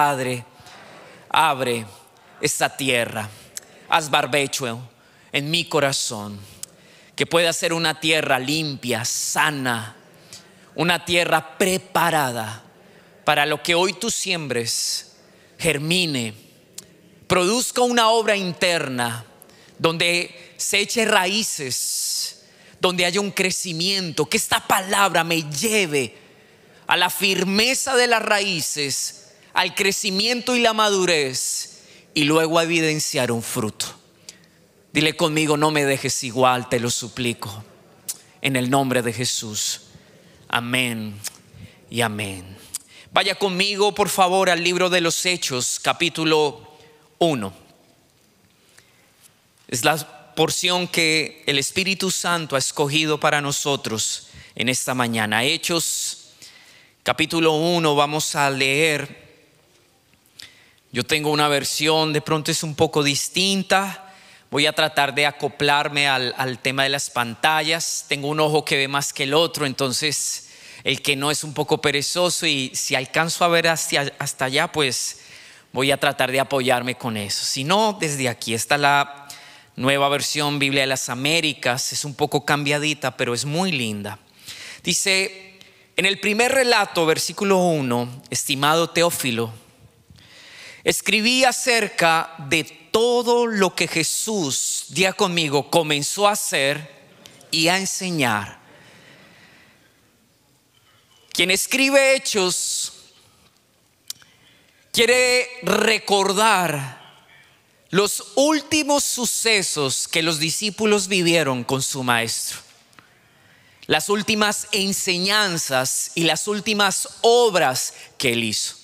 Padre, abre esta tierra, haz barbecho en mi corazón, que pueda ser una tierra limpia, sana, una tierra preparada para lo que hoy tú siembres, germine, produzca una obra interna donde se eche raíces, donde haya un crecimiento, que esta palabra me lleve a la firmeza de las raíces al crecimiento y la madurez y luego a evidenciar un fruto. Dile conmigo, no me dejes igual, te lo suplico. En el nombre de Jesús. Amén y amén. Vaya conmigo, por favor, al libro de los Hechos, capítulo 1. Es la porción que el Espíritu Santo ha escogido para nosotros en esta mañana. Hechos, capítulo 1, vamos a leer yo tengo una versión, de pronto es un poco distinta. Voy a tratar de acoplarme al, tema de las pantallas. Tengo un ojo que ve más que el otro, entonces el que no es un poco perezoso y si alcanzo a ver hasta, hasta allá, pues voy a tratar de apoyarme con eso. Si no, desde aquí está la nueva versión Biblia de las Américas. Es un poco cambiadita, pero es muy linda. Dice, en el primer relato, versículo 1, estimado Teófilo, Escribí acerca de todo lo que Jesús, día conmigo, comenzó a hacer y a enseñar. Quien escribe hechos quiere recordar los últimos sucesos que los discípulos vivieron con su maestro, las últimas enseñanzas y las últimas obras que él hizo.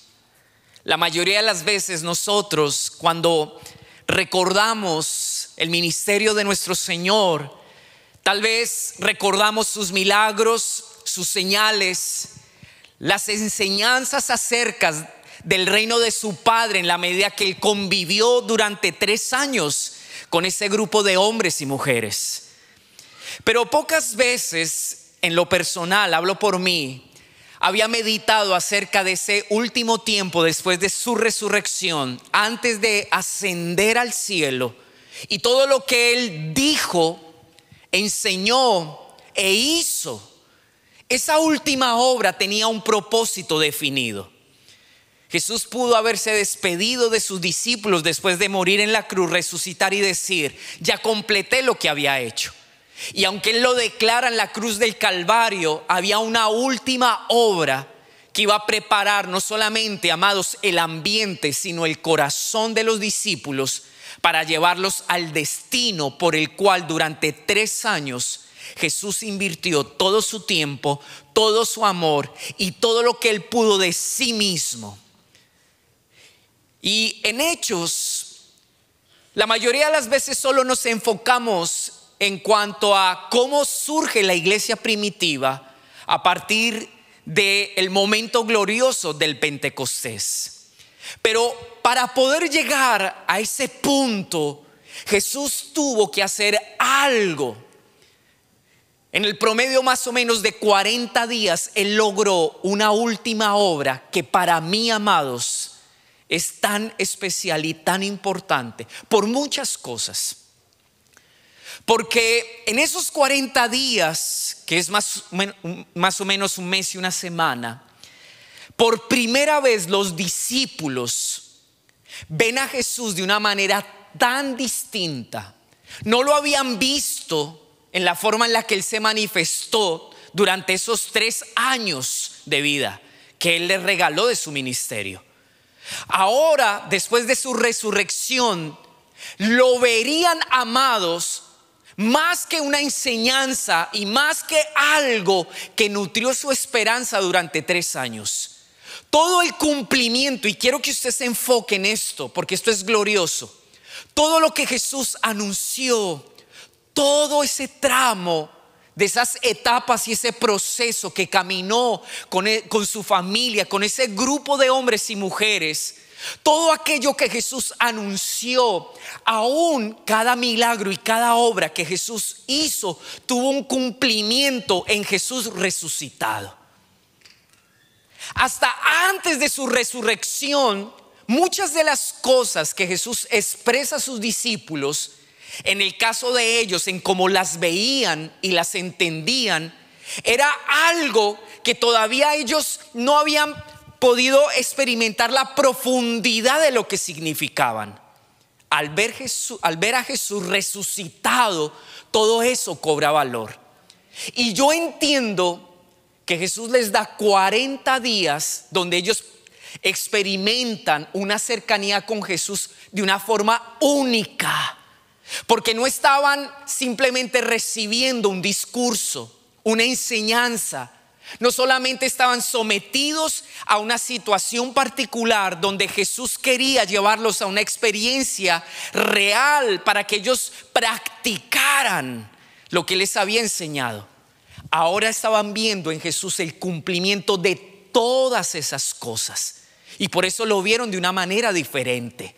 La mayoría de las veces nosotros cuando recordamos el ministerio de nuestro Señor, tal vez recordamos sus milagros, sus señales, las enseñanzas acerca del reino de su Padre en la medida que él convivió durante tres años con ese grupo de hombres y mujeres. Pero pocas veces, en lo personal, hablo por mí, había meditado acerca de ese último tiempo después de su resurrección, antes de ascender al cielo, y todo lo que él dijo, enseñó e hizo, esa última obra tenía un propósito definido. Jesús pudo haberse despedido de sus discípulos después de morir en la cruz, resucitar y decir, ya completé lo que había hecho. Y aunque él lo declara en la cruz del Calvario, había una última obra que iba a preparar no solamente, amados, el ambiente, sino el corazón de los discípulos para llevarlos al destino por el cual durante tres años Jesús invirtió todo su tiempo, todo su amor y todo lo que él pudo de sí mismo. Y en hechos, la mayoría de las veces solo nos enfocamos en cuanto a cómo surge la iglesia primitiva a partir del momento glorioso del Pentecostés. Pero para poder llegar a ese punto, Jesús tuvo que hacer algo. En el promedio más o menos de 40 días, Él logró una última obra que para mí, amados, es tan especial y tan importante por muchas cosas. Porque en esos 40 días, que es más, o menos un mes y una semana, por primera vez los discípulos ven a Jesús de una manera tan distinta. No lo habían visto en la forma en la que Él se manifestó durante esos tres años de vida que Él les regaló de su ministerio. Ahora, después de su resurrección, lo verían amados más que una enseñanza y más que algo que nutrió su esperanza durante tres años. Todo el cumplimiento, y quiero que usted se enfoque en esto, porque esto es glorioso, todo lo que Jesús anunció, todo ese tramo de esas etapas y ese proceso que caminó con, e, con su familia, con ese grupo de hombres y mujeres, todo aquello que Jesús anunció, aún cada milagro y cada obra que Jesús hizo, tuvo un cumplimiento en Jesús resucitado. Hasta antes de su resurrección, muchas de las cosas que Jesús expresa a sus discípulos, en el caso de ellos, en cómo las veían y las entendían, era algo que todavía ellos no habían podido experimentar la profundidad de lo que significaban. Al ver, Jesús, al ver a Jesús resucitado, todo eso cobra valor. Y yo entiendo que Jesús les da 40 días donde ellos experimentan una cercanía con Jesús de una forma única, porque no estaban simplemente recibiendo un discurso, una enseñanza, no solamente estaban sometidos a una situación particular donde Jesús quería llevarlos a una experiencia real para que ellos practicaran lo que les había enseñado. Ahora estaban viendo en Jesús el cumplimiento de todas esas cosas. Y por eso lo vieron de una manera diferente.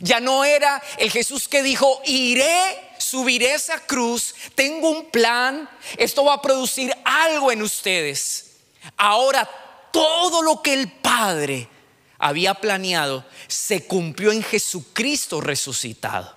Ya no era el Jesús que dijo, iré subiré esa cruz, tengo un plan, esto va a producir algo en ustedes. Ahora todo lo que el Padre había planeado se cumplió en Jesucristo resucitado.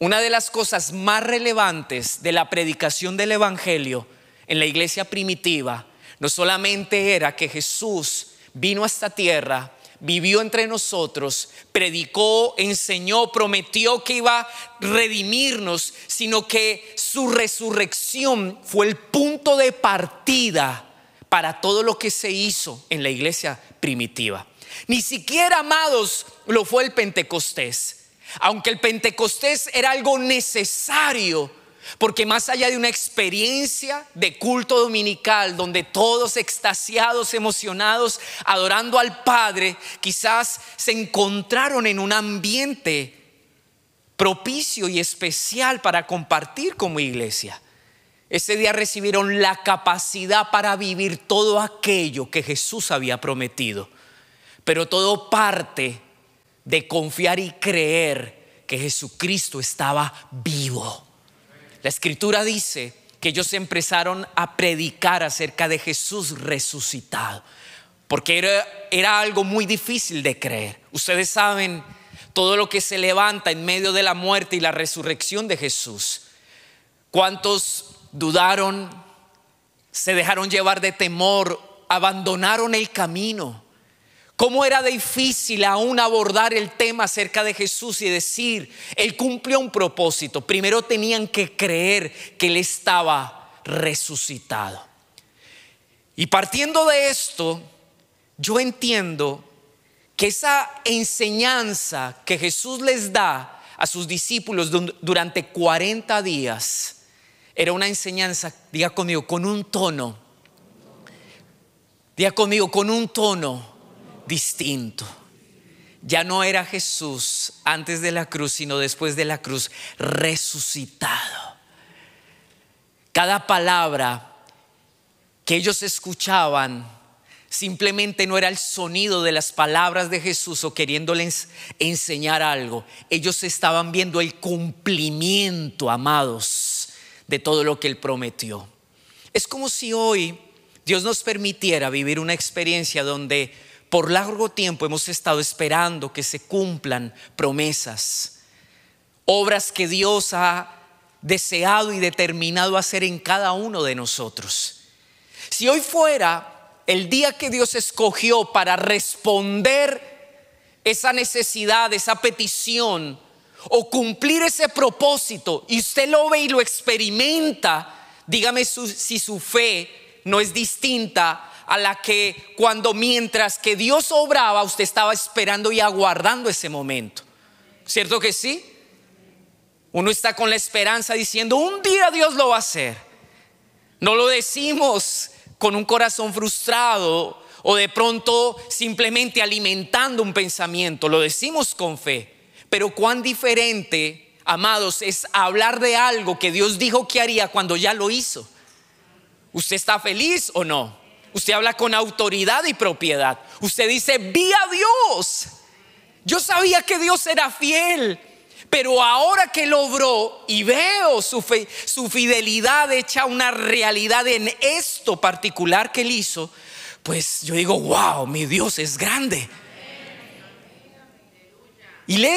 Una de las cosas más relevantes de la predicación del Evangelio en la iglesia primitiva no solamente era que Jesús vino a esta tierra vivió entre nosotros, predicó, enseñó, prometió que iba a redimirnos, sino que su resurrección fue el punto de partida para todo lo que se hizo en la iglesia primitiva. Ni siquiera, amados, lo fue el Pentecostés. Aunque el Pentecostés era algo necesario, porque más allá de una experiencia de culto dominical donde todos extasiados, emocionados, adorando al Padre, quizás se encontraron en un ambiente propicio y especial para compartir como iglesia. Ese día recibieron la capacidad para vivir todo aquello que Jesús había prometido. Pero todo parte de confiar y creer que Jesucristo estaba vivo la escritura dice que ellos empezaron a predicar acerca de Jesús resucitado, porque era, algo muy difícil de creer. Ustedes saben todo lo que se levanta en medio de la muerte y la resurrección de Jesús. ¿Cuántos dudaron? ¿Se dejaron llevar de temor? ¿Abandonaron el camino? Cómo era difícil aún abordar el tema acerca de Jesús y decir, Él cumplió un propósito. Primero tenían que creer que Él estaba resucitado. Y partiendo de esto, yo entiendo que esa enseñanza que Jesús les da a sus discípulos durante 40 días era una enseñanza, diga conmigo, con un tono. Diga conmigo, con un tono distinto. Ya no era Jesús antes de la cruz, sino después de la cruz, resucitado. Cada palabra que ellos escuchaban simplemente no era el sonido de las palabras de Jesús o queriéndoles enseñar algo. Ellos estaban viendo el cumplimiento, amados, de todo lo que él prometió. Es como si hoy Dios nos permitiera vivir una experiencia donde por largo tiempo hemos estado esperando que se cumplan promesas, obras que Dios ha deseado y determinado hacer en cada uno de nosotros. Si hoy fuera el día que Dios escogió para responder esa necesidad, esa petición o cumplir ese propósito y usted lo ve y lo experimenta, dígame si su fe no es distinta a la que cuando mientras que Dios obraba, usted estaba esperando y aguardando ese momento. ¿Cierto que sí? Uno está con la esperanza diciendo, un día Dios lo va a hacer. No lo decimos con un corazón frustrado o de pronto simplemente alimentando un pensamiento, lo decimos con fe. Pero cuán diferente, amados, es hablar de algo que Dios dijo que haría cuando ya lo hizo. ¿Usted está feliz o no? Usted habla con autoridad y propiedad. Usted dice, vi a Dios. Yo sabía que Dios era fiel. Pero ahora que logró y veo su, fidelidad hecha una realidad en esto particular que él hizo, pues yo digo, wow, mi Dios es grande. Y le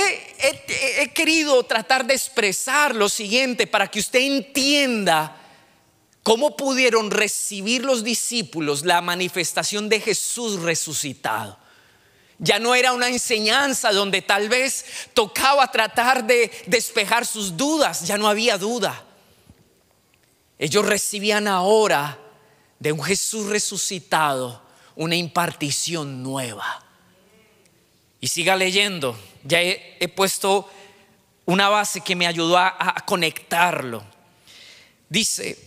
he querido tratar de expresar lo siguiente para que usted entienda ¿Cómo pudieron recibir los discípulos la manifestación de Jesús resucitado? Ya no era una enseñanza donde tal vez tocaba tratar de despejar sus dudas, ya no había duda. Ellos recibían ahora de un Jesús resucitado una impartición nueva. Y siga leyendo, ya he, puesto una base que me ayudó a, a conectarlo. Dice,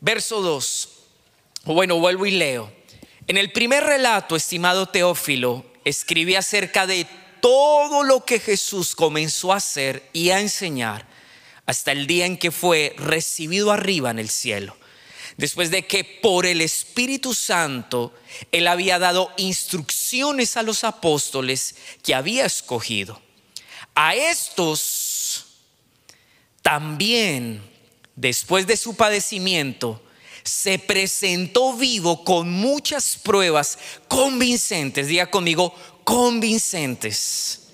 Verso 2. Bueno, vuelvo y leo. En el primer relato, estimado Teófilo, escribí acerca de todo lo que Jesús comenzó a hacer y a enseñar hasta el día en que fue recibido arriba en el cielo, después de que por el Espíritu Santo él había dado instrucciones a los apóstoles que había escogido. A estos también después de su padecimiento, se presentó vivo con muchas pruebas convincentes, diga conmigo, convincentes,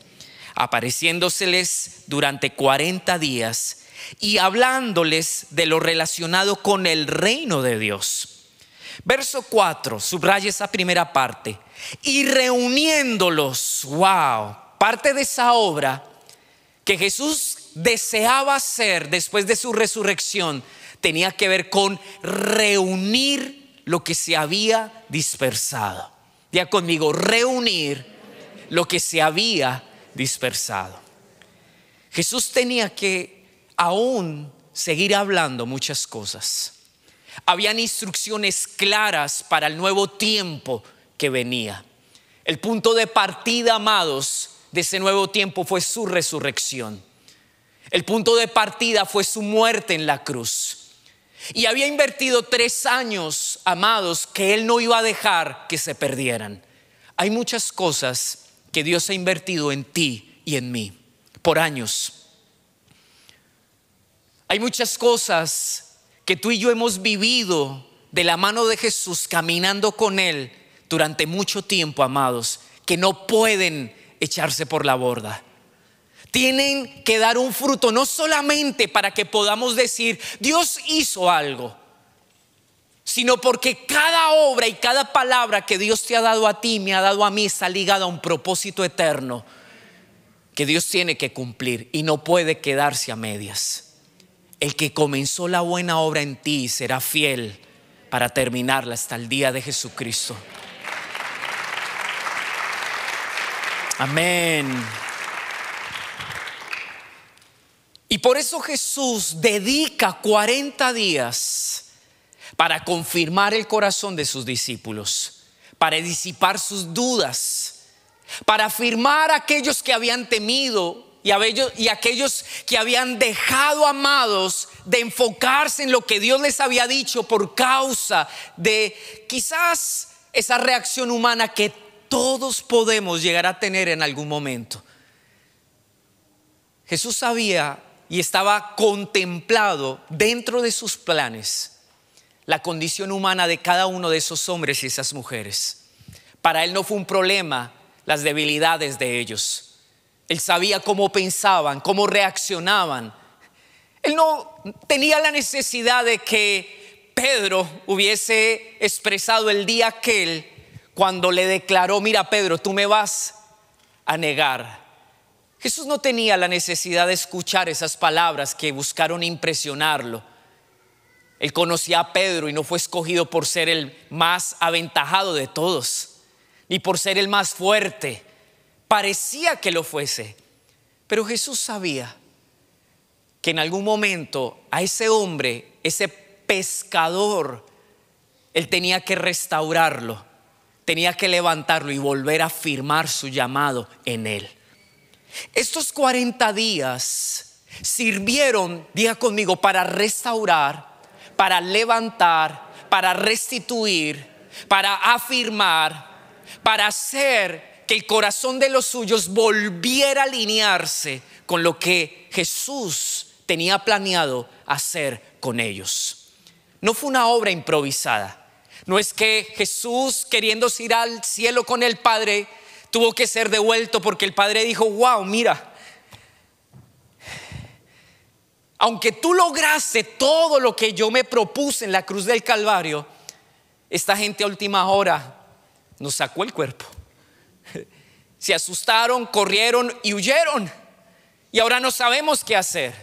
apareciéndoseles durante 40 días y hablándoles de lo relacionado con el reino de Dios. Verso 4, subraya esa primera parte. Y reuniéndolos, wow, parte de esa obra que Jesús deseaba hacer después de su resurrección tenía que ver con reunir lo que se había dispersado. Ya conmigo, reunir lo que se había dispersado. Jesús tenía que aún seguir hablando muchas cosas. Habían instrucciones claras para el nuevo tiempo que venía. El punto de partida, amados, de ese nuevo tiempo fue su resurrección. El punto de partida fue su muerte en la cruz. Y había invertido tres años, amados, que Él no iba a dejar que se perdieran. Hay muchas cosas que Dios ha invertido en ti y en mí por años. Hay muchas cosas que tú y yo hemos vivido de la mano de Jesús, caminando con Él durante mucho tiempo, amados, que no pueden echarse por la borda tienen que dar un fruto, no solamente para que podamos decir, Dios hizo algo, sino porque cada obra y cada palabra que Dios te ha dado a ti, me ha dado a mí, está ligada a un propósito eterno que Dios tiene que cumplir y no puede quedarse a medias. El que comenzó la buena obra en ti será fiel para terminarla hasta el día de Jesucristo. Amén. Y por eso Jesús dedica 40 días para confirmar el corazón de sus discípulos, para disipar sus dudas, para afirmar a aquellos que habían temido y, y aquellos que habían dejado amados de enfocarse en lo que Dios les había dicho por causa de quizás esa reacción humana que todos podemos llegar a tener en algún momento. Jesús sabía y estaba contemplado dentro de sus planes la condición humana de cada uno de esos hombres y esas mujeres. Para él no fue un problema las debilidades de ellos. Él sabía cómo pensaban, cómo reaccionaban. Él no tenía la necesidad de que Pedro hubiese expresado el día aquel cuando le declaró, mira Pedro, tú me vas a negar Jesús no tenía la necesidad de escuchar esas palabras que buscaron impresionarlo. Él conocía a Pedro y no fue escogido por ser el más aventajado de todos, ni por ser el más fuerte. Parecía que lo fuese, pero Jesús sabía que en algún momento a ese hombre, ese pescador, él tenía que restaurarlo, tenía que levantarlo y volver a firmar su llamado en él. Estos 40 días sirvieron, diga conmigo, para restaurar, para levantar, para restituir, para afirmar, para hacer que el corazón de los suyos volviera a alinearse con lo que Jesús tenía planeado hacer con ellos. No fue una obra improvisada. No es que Jesús, queriéndose ir al cielo con el Padre, tuvo que ser devuelto porque el padre dijo, wow, mira, aunque tú lograste todo lo que yo me propuse en la cruz del Calvario, esta gente a última hora nos sacó el cuerpo. Se asustaron, corrieron y huyeron. Y ahora no sabemos qué hacer.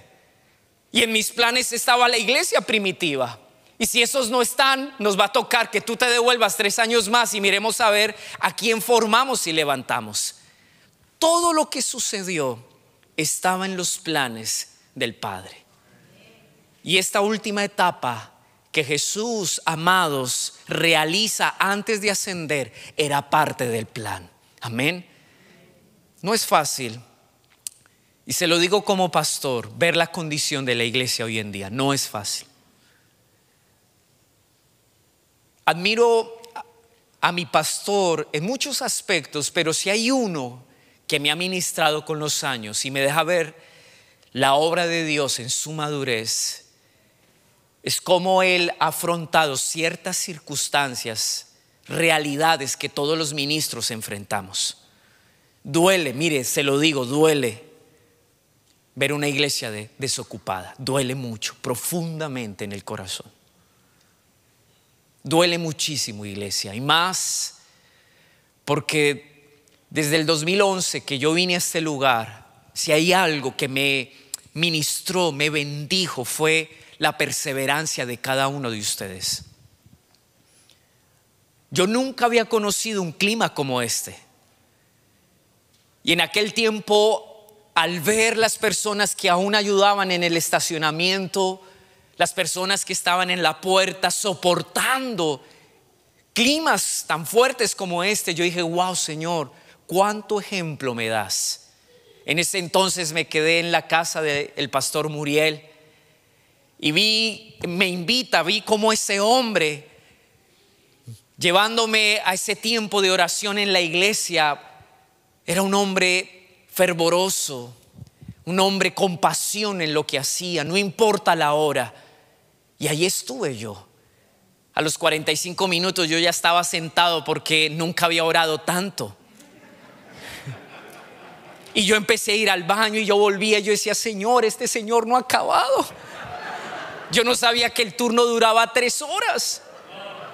Y en mis planes estaba la iglesia primitiva. Y si esos no están, nos va a tocar que tú te devuelvas tres años más y miremos a ver a quién formamos y levantamos. Todo lo que sucedió estaba en los planes del Padre. Y esta última etapa que Jesús, amados, realiza antes de ascender, era parte del plan. Amén. No es fácil, y se lo digo como pastor, ver la condición de la iglesia hoy en día. No es fácil. Admiro a mi pastor en muchos aspectos, pero si hay uno que me ha ministrado con los años y me deja ver la obra de Dios en su madurez, es como él ha afrontado ciertas circunstancias, realidades que todos los ministros enfrentamos. Duele, mire, se lo digo, duele ver una iglesia desocupada, duele mucho, profundamente en el corazón. Duele muchísimo, iglesia, y más porque desde el 2011 que yo vine a este lugar, si hay algo que me ministró, me bendijo, fue la perseverancia de cada uno de ustedes. Yo nunca había conocido un clima como este. Y en aquel tiempo, al ver las personas que aún ayudaban en el estacionamiento, las personas que estaban en la puerta soportando climas tan fuertes como este, yo dije, wow Señor, cuánto ejemplo me das. En ese entonces me quedé en la casa del pastor Muriel y vi, me invita, vi cómo ese hombre, llevándome a ese tiempo de oración en la iglesia, era un hombre fervoroso, un hombre con pasión en lo que hacía, no importa la hora. Y ahí estuve yo. A los 45 minutos yo ya estaba sentado porque nunca había orado tanto. Y yo empecé a ir al baño y yo volvía y yo decía, Señor, este Señor no ha acabado. Yo no sabía que el turno duraba tres horas.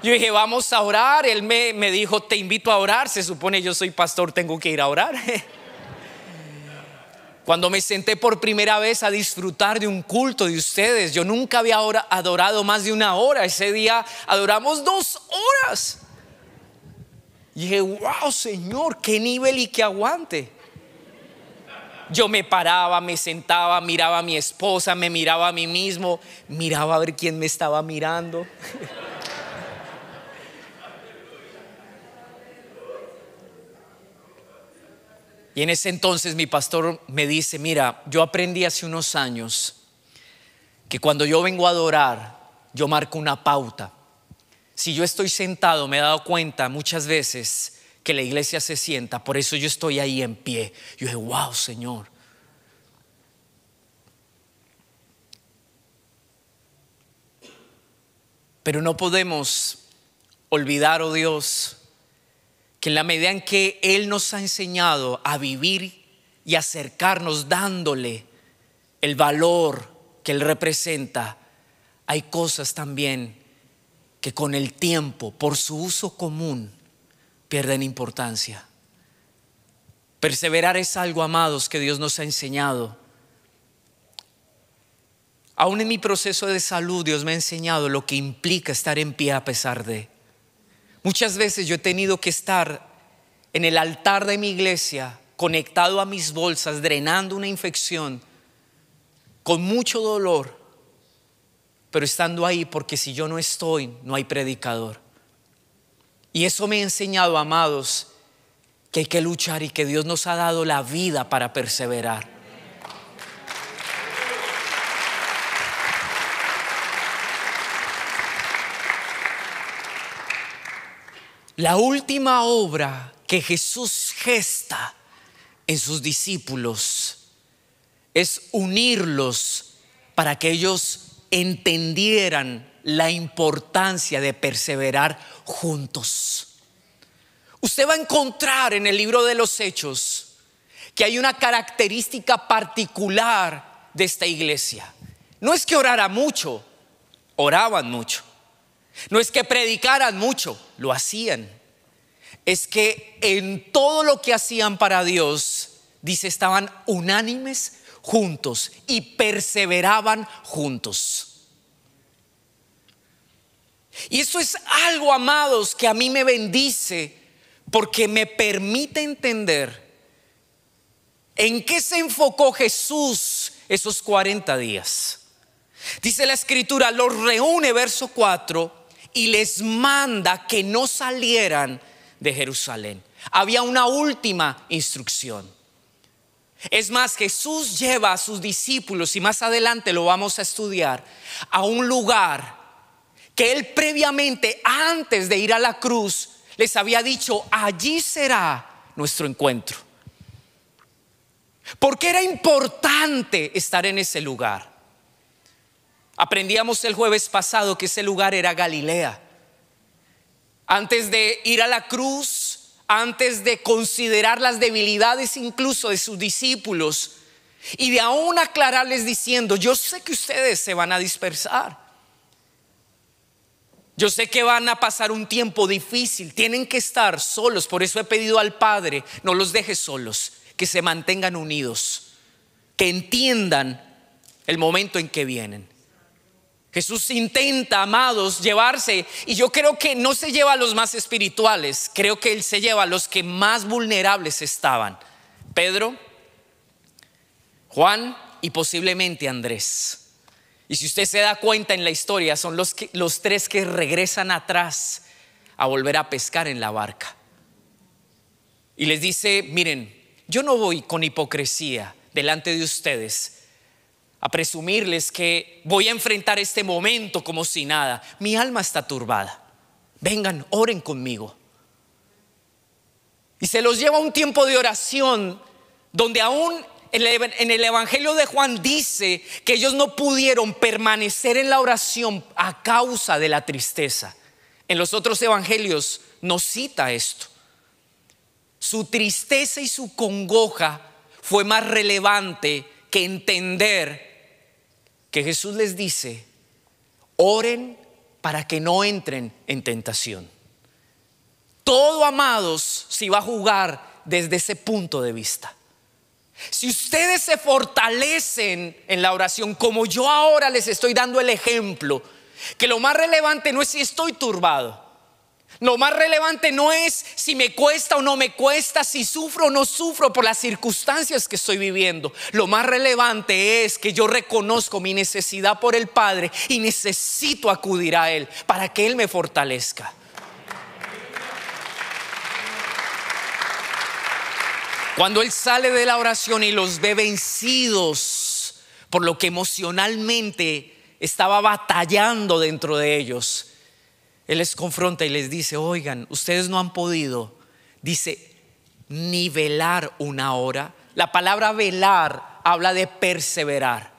Yo dije, vamos a orar. Él me, me dijo, te invito a orar. Se supone yo soy pastor, tengo que ir a orar. Cuando me senté por primera vez a disfrutar de un culto de ustedes, yo nunca había adorado más de una hora. Ese día adoramos dos horas. Y dije, wow, Señor, qué nivel y qué aguante. Yo me paraba, me sentaba, miraba a mi esposa, me miraba a mí mismo, miraba a ver quién me estaba mirando. Y en ese entonces mi pastor me dice, mira, yo aprendí hace unos años que cuando yo vengo a adorar, yo marco una pauta. Si yo estoy sentado, me he dado cuenta muchas veces que la iglesia se sienta, por eso yo estoy ahí en pie. Yo dije, wow, Señor. Pero no podemos olvidar, oh Dios, que en la medida en que Él nos ha enseñado a vivir y acercarnos dándole el valor que Él representa, hay cosas también que con el tiempo, por su uso común, pierden importancia. Perseverar es algo, amados, que Dios nos ha enseñado. Aún en mi proceso de salud, Dios me ha enseñado lo que implica estar en pie a pesar de. Muchas veces yo he tenido que estar en el altar de mi iglesia, conectado a mis bolsas, drenando una infección, con mucho dolor, pero estando ahí porque si yo no estoy, no hay predicador. Y eso me ha enseñado, amados, que hay que luchar y que Dios nos ha dado la vida para perseverar. La última obra que Jesús gesta en sus discípulos es unirlos para que ellos entendieran la importancia de perseverar juntos. Usted va a encontrar en el libro de los Hechos que hay una característica particular de esta iglesia. No es que orara mucho, oraban mucho. No es que predicaran mucho, lo hacían. Es que en todo lo que hacían para Dios, dice, estaban unánimes juntos y perseveraban juntos. Y eso es algo, amados, que a mí me bendice porque me permite entender en qué se enfocó Jesús esos 40 días. Dice la escritura, lo reúne, verso 4, y les manda que no salieran de Jerusalén. Había una última instrucción. Es más, Jesús lleva a sus discípulos, y más adelante lo vamos a estudiar, a un lugar que él previamente, antes de ir a la cruz, les había dicho, allí será nuestro encuentro. Porque era importante estar en ese lugar. Aprendíamos el jueves pasado que ese lugar era Galilea. Antes de ir a la cruz, antes de considerar las debilidades incluso de sus discípulos y de aún aclararles diciendo, yo sé que ustedes se van a dispersar. Yo sé que van a pasar un tiempo difícil, tienen que estar solos, por eso he pedido al Padre, no los deje solos, que se mantengan unidos, que entiendan el momento en que vienen. Jesús intenta, amados, llevarse, y yo creo que no se lleva a los más espirituales, creo que Él se lleva a los que más vulnerables estaban. Pedro, Juan y posiblemente Andrés. Y si usted se da cuenta en la historia, son los, tres que regresan atrás a volver a pescar en la barca. Y les dice, miren, yo no voy con hipocresía delante de ustedes a presumirles que voy a enfrentar este momento como si nada. Mi alma está turbada. Vengan, oren conmigo. Y se los lleva un tiempo de oración donde aún en el Evangelio de Juan dice que ellos no pudieron permanecer en la oración a causa de la tristeza. En los otros Evangelios nos cita esto. Su tristeza y su congoja fue más relevante que entender que Jesús les dice, oren para que no entren en tentación. Todo, amados, si va a jugar desde ese punto de vista. Si ustedes se fortalecen en la oración, como yo ahora les estoy dando el ejemplo, que lo más relevante no es si estoy turbado, lo más relevante no es si me cuesta o no me cuesta, si sufro o no sufro por las circunstancias que estoy viviendo. Lo más relevante es que yo reconozco mi necesidad por el Padre y necesito acudir a Él para que Él me fortalezca. Cuando Él sale de la oración y los ve vencidos por lo que emocionalmente estaba batallando dentro de ellos, él les confronta y les dice, oigan, ustedes no han podido, dice, velar una hora. La palabra velar habla de perseverar.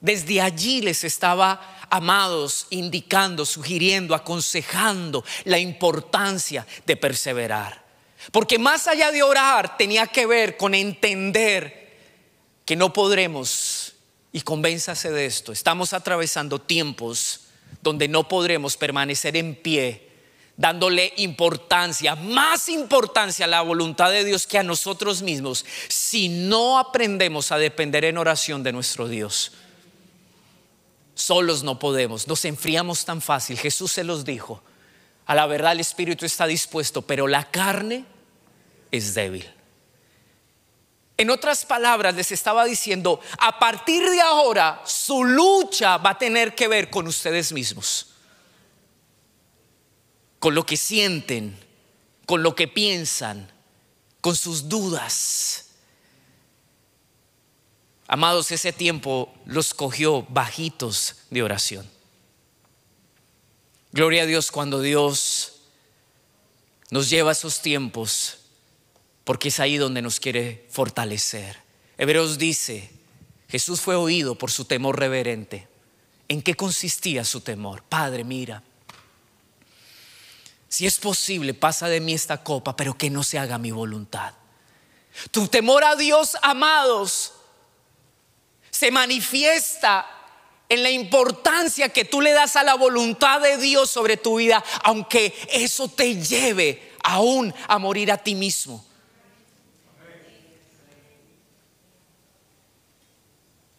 Desde allí les estaba, amados, indicando, sugiriendo, aconsejando la importancia de perseverar. Porque más allá de orar tenía que ver con entender que no podremos, y convénzase de esto, estamos atravesando tiempos donde no podremos permanecer en pie dándole importancia, más importancia a la voluntad de Dios que a nosotros mismos, si no aprendemos a depender en oración de nuestro Dios. Solos no podemos, nos enfriamos tan fácil. Jesús se los dijo. A la verdad el Espíritu está dispuesto, pero la carne es débil. En otras palabras, les estaba diciendo, a partir de ahora su lucha va a tener que ver con ustedes mismos, con lo que sienten, con lo que piensan, con sus dudas. Amados, ese tiempo los cogió bajitos de oración. Gloria a Dios cuando Dios nos lleva a esos tiempos porque es ahí donde nos quiere fortalecer. Hebreos dice, Jesús fue oído por su temor reverente. ¿En qué consistía su temor? Padre, mira, si es posible, pasa de mí esta copa, pero que no se haga mi voluntad. Tu temor a Dios, amados, se manifiesta en la importancia que tú le das a la voluntad de Dios sobre tu vida, aunque eso te lleve aún a morir a ti mismo.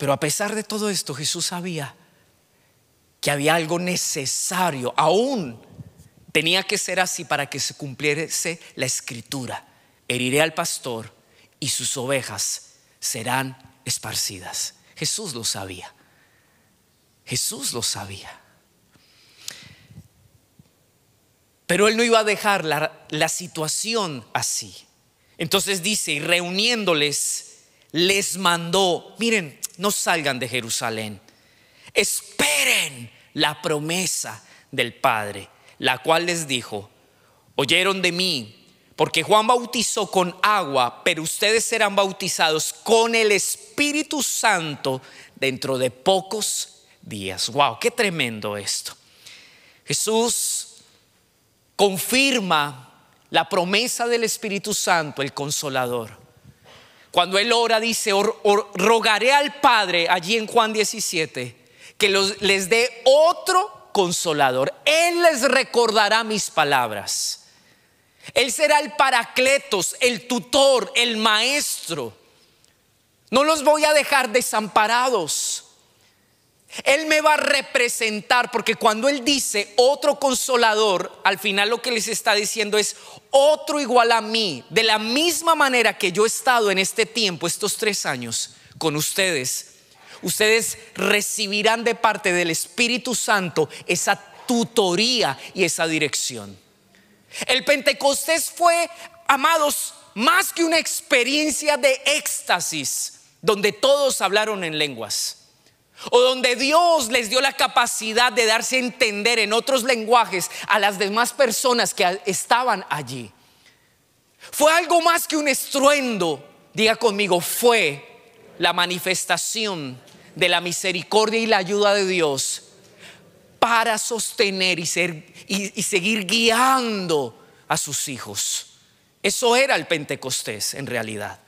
Pero a pesar de todo esto, Jesús sabía que había algo necesario, aún tenía que ser así para que se cumpliese la escritura. Heriré al pastor y sus ovejas serán esparcidas. Jesús lo sabía. Jesús lo sabía. Pero él no iba a dejar la, situación así. Entonces dice, y reuniéndoles, les mandó, miren, no salgan de Jerusalén, esperen la promesa del Padre, la cual les dijo, oyeron de mí, porque Juan bautizó con agua, pero ustedes serán bautizados con el Espíritu Santo dentro de pocos días. ¡Wow! ¡Qué tremendo esto! Jesús confirma la promesa del Espíritu Santo, el consolador. Cuando él ora, dice, rogaré al Padre, allí en Juan 17, que les dé otro consolador. Él les recordará mis palabras. Él será el paracletos, el tutor, el maestro. No los voy a dejar desamparados. Él me va a representar porque cuando Él dice otro consolador, al final lo que les está diciendo es otro igual a mí, de la misma manera que yo he estado en este tiempo, estos tres años, con ustedes. Ustedes recibirán de parte del Espíritu Santo esa tutoría y esa dirección. El Pentecostés fue, amados, más que una experiencia de éxtasis, donde todos hablaron en lenguas o donde Dios les dio la capacidad de darse a entender en otros lenguajes a las demás personas que estaban allí. Fue algo más que un estruendo, diga conmigo, fue la manifestación de la misericordia y la ayuda de Dios para sostener y, ser, y seguir guiando a sus hijos. Eso era el Pentecostés en realidad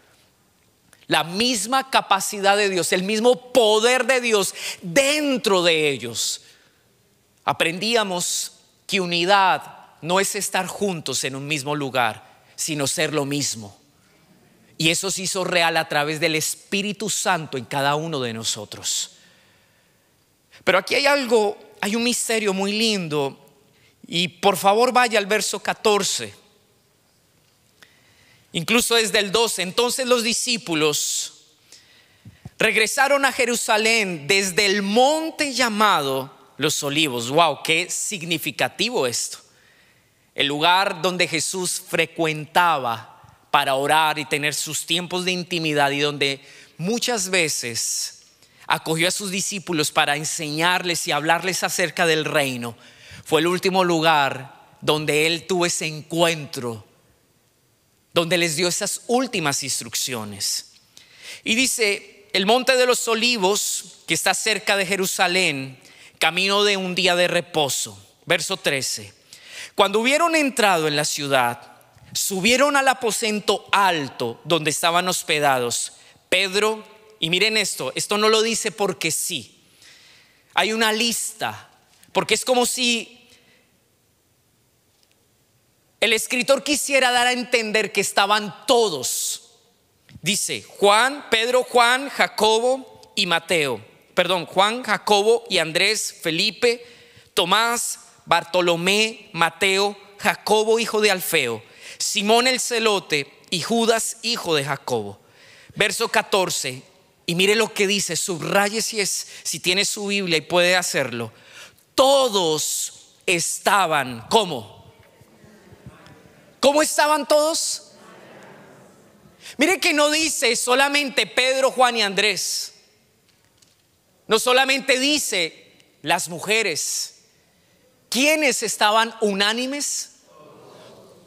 la misma capacidad de Dios, el mismo poder de Dios dentro de ellos. Aprendíamos que unidad no es estar juntos en un mismo lugar, sino ser lo mismo. Y eso se hizo real a través del Espíritu Santo en cada uno de nosotros. Pero aquí hay algo, hay un misterio muy lindo. Y por favor vaya al verso 14 incluso desde el 12. Entonces los discípulos regresaron a Jerusalén desde el monte llamado Los Olivos. ¡Wow! ¡Qué significativo esto! El lugar donde Jesús frecuentaba para orar y tener sus tiempos de intimidad y donde muchas veces acogió a sus discípulos para enseñarles y hablarles acerca del reino. Fue el último lugar donde él tuvo ese encuentro donde les dio esas últimas instrucciones. Y dice, el monte de los olivos, que está cerca de Jerusalén, camino de un día de reposo. Verso 13. Cuando hubieron entrado en la ciudad, subieron al aposento alto donde estaban hospedados Pedro, y miren esto, esto no lo dice porque sí. Hay una lista, porque es como si el escritor quisiera dar a entender que estaban todos. Dice Juan, Pedro, Juan, Jacobo y Mateo. Perdón, Juan, Jacobo y Andrés, Felipe, Tomás, Bartolomé, Mateo, Jacobo, hijo de Alfeo, Simón el celote y Judas, hijo de Jacobo. Verso 14. Y mire lo que dice, subraye si es si tiene su Biblia y puede hacerlo. Todos estaban ¿Cómo? ¿Cómo estaban todos? Mire que no dice solamente Pedro, Juan y Andrés. No solamente dice las mujeres. ¿Quiénes estaban unánimes?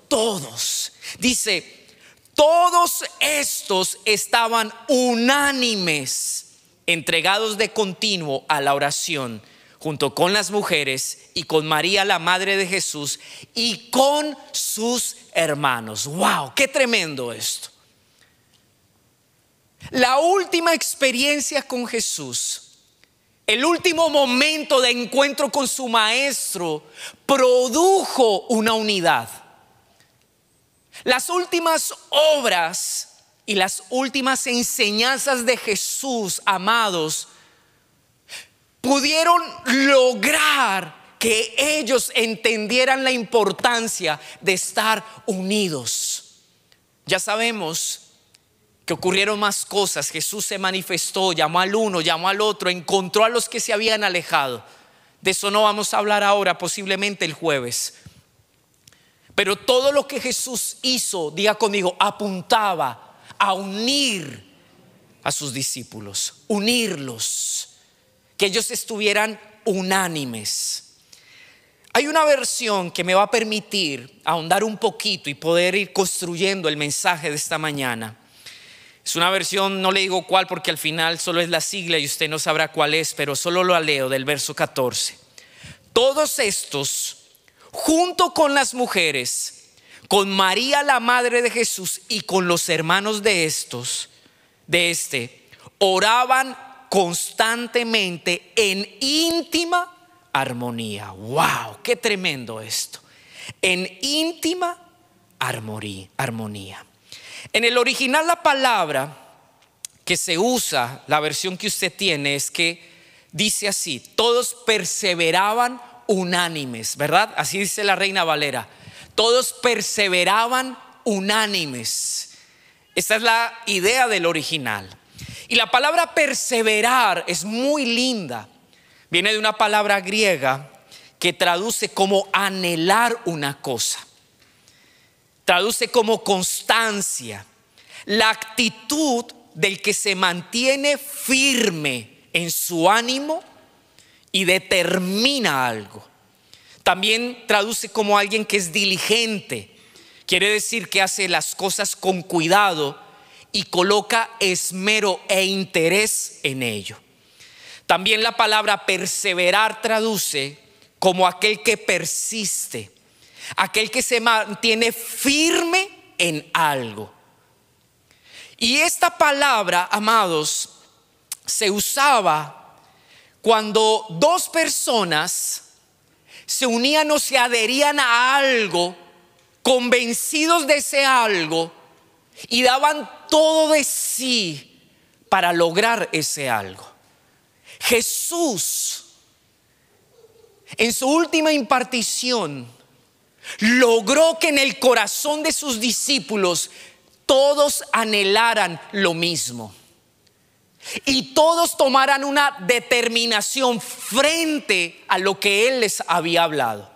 Todos. Dice, todos estos estaban unánimes, entregados de continuo a la oración junto con las mujeres y con María, la madre de Jesús, y con sus hermanos. ¡Wow! ¡Qué tremendo esto! La última experiencia con Jesús, el último momento de encuentro con su maestro, produjo una unidad. Las últimas obras y las últimas enseñanzas de Jesús, amados, pudieron lograr que ellos entendieran la importancia de estar unidos. Ya sabemos que ocurrieron más cosas. Jesús se manifestó, llamó al uno, llamó al otro, encontró a los que se habían alejado. De eso no vamos a hablar ahora, posiblemente el jueves. Pero todo lo que Jesús hizo, diga conmigo, apuntaba a unir a sus discípulos, unirlos que ellos estuvieran unánimes. Hay una versión que me va a permitir ahondar un poquito y poder ir construyendo el mensaje de esta mañana. Es una versión, no le digo cuál porque al final solo es la sigla y usted no sabrá cuál es, pero solo lo leo del verso 14. Todos estos, junto con las mujeres, con María la madre de Jesús y con los hermanos de estos, de este, oraban constantemente en íntima armonía. ¡Wow! ¡Qué tremendo esto! En íntima armonía. En el original la palabra que se usa, la versión que usted tiene, es que dice así, todos perseveraban unánimes, ¿verdad? Así dice la reina Valera. Todos perseveraban unánimes. Esta es la idea del original. Y la palabra perseverar es muy linda. Viene de una palabra griega que traduce como anhelar una cosa. Traduce como constancia. La actitud del que se mantiene firme en su ánimo y determina algo. También traduce como alguien que es diligente. Quiere decir que hace las cosas con cuidado y coloca esmero e interés en ello. También la palabra perseverar traduce como aquel que persiste, aquel que se mantiene firme en algo. Y esta palabra, amados, se usaba cuando dos personas se unían o se adherían a algo, convencidos de ese algo, y daban todo de sí para lograr ese algo. Jesús, en su última impartición, logró que en el corazón de sus discípulos todos anhelaran lo mismo. Y todos tomaran una determinación frente a lo que Él les había hablado.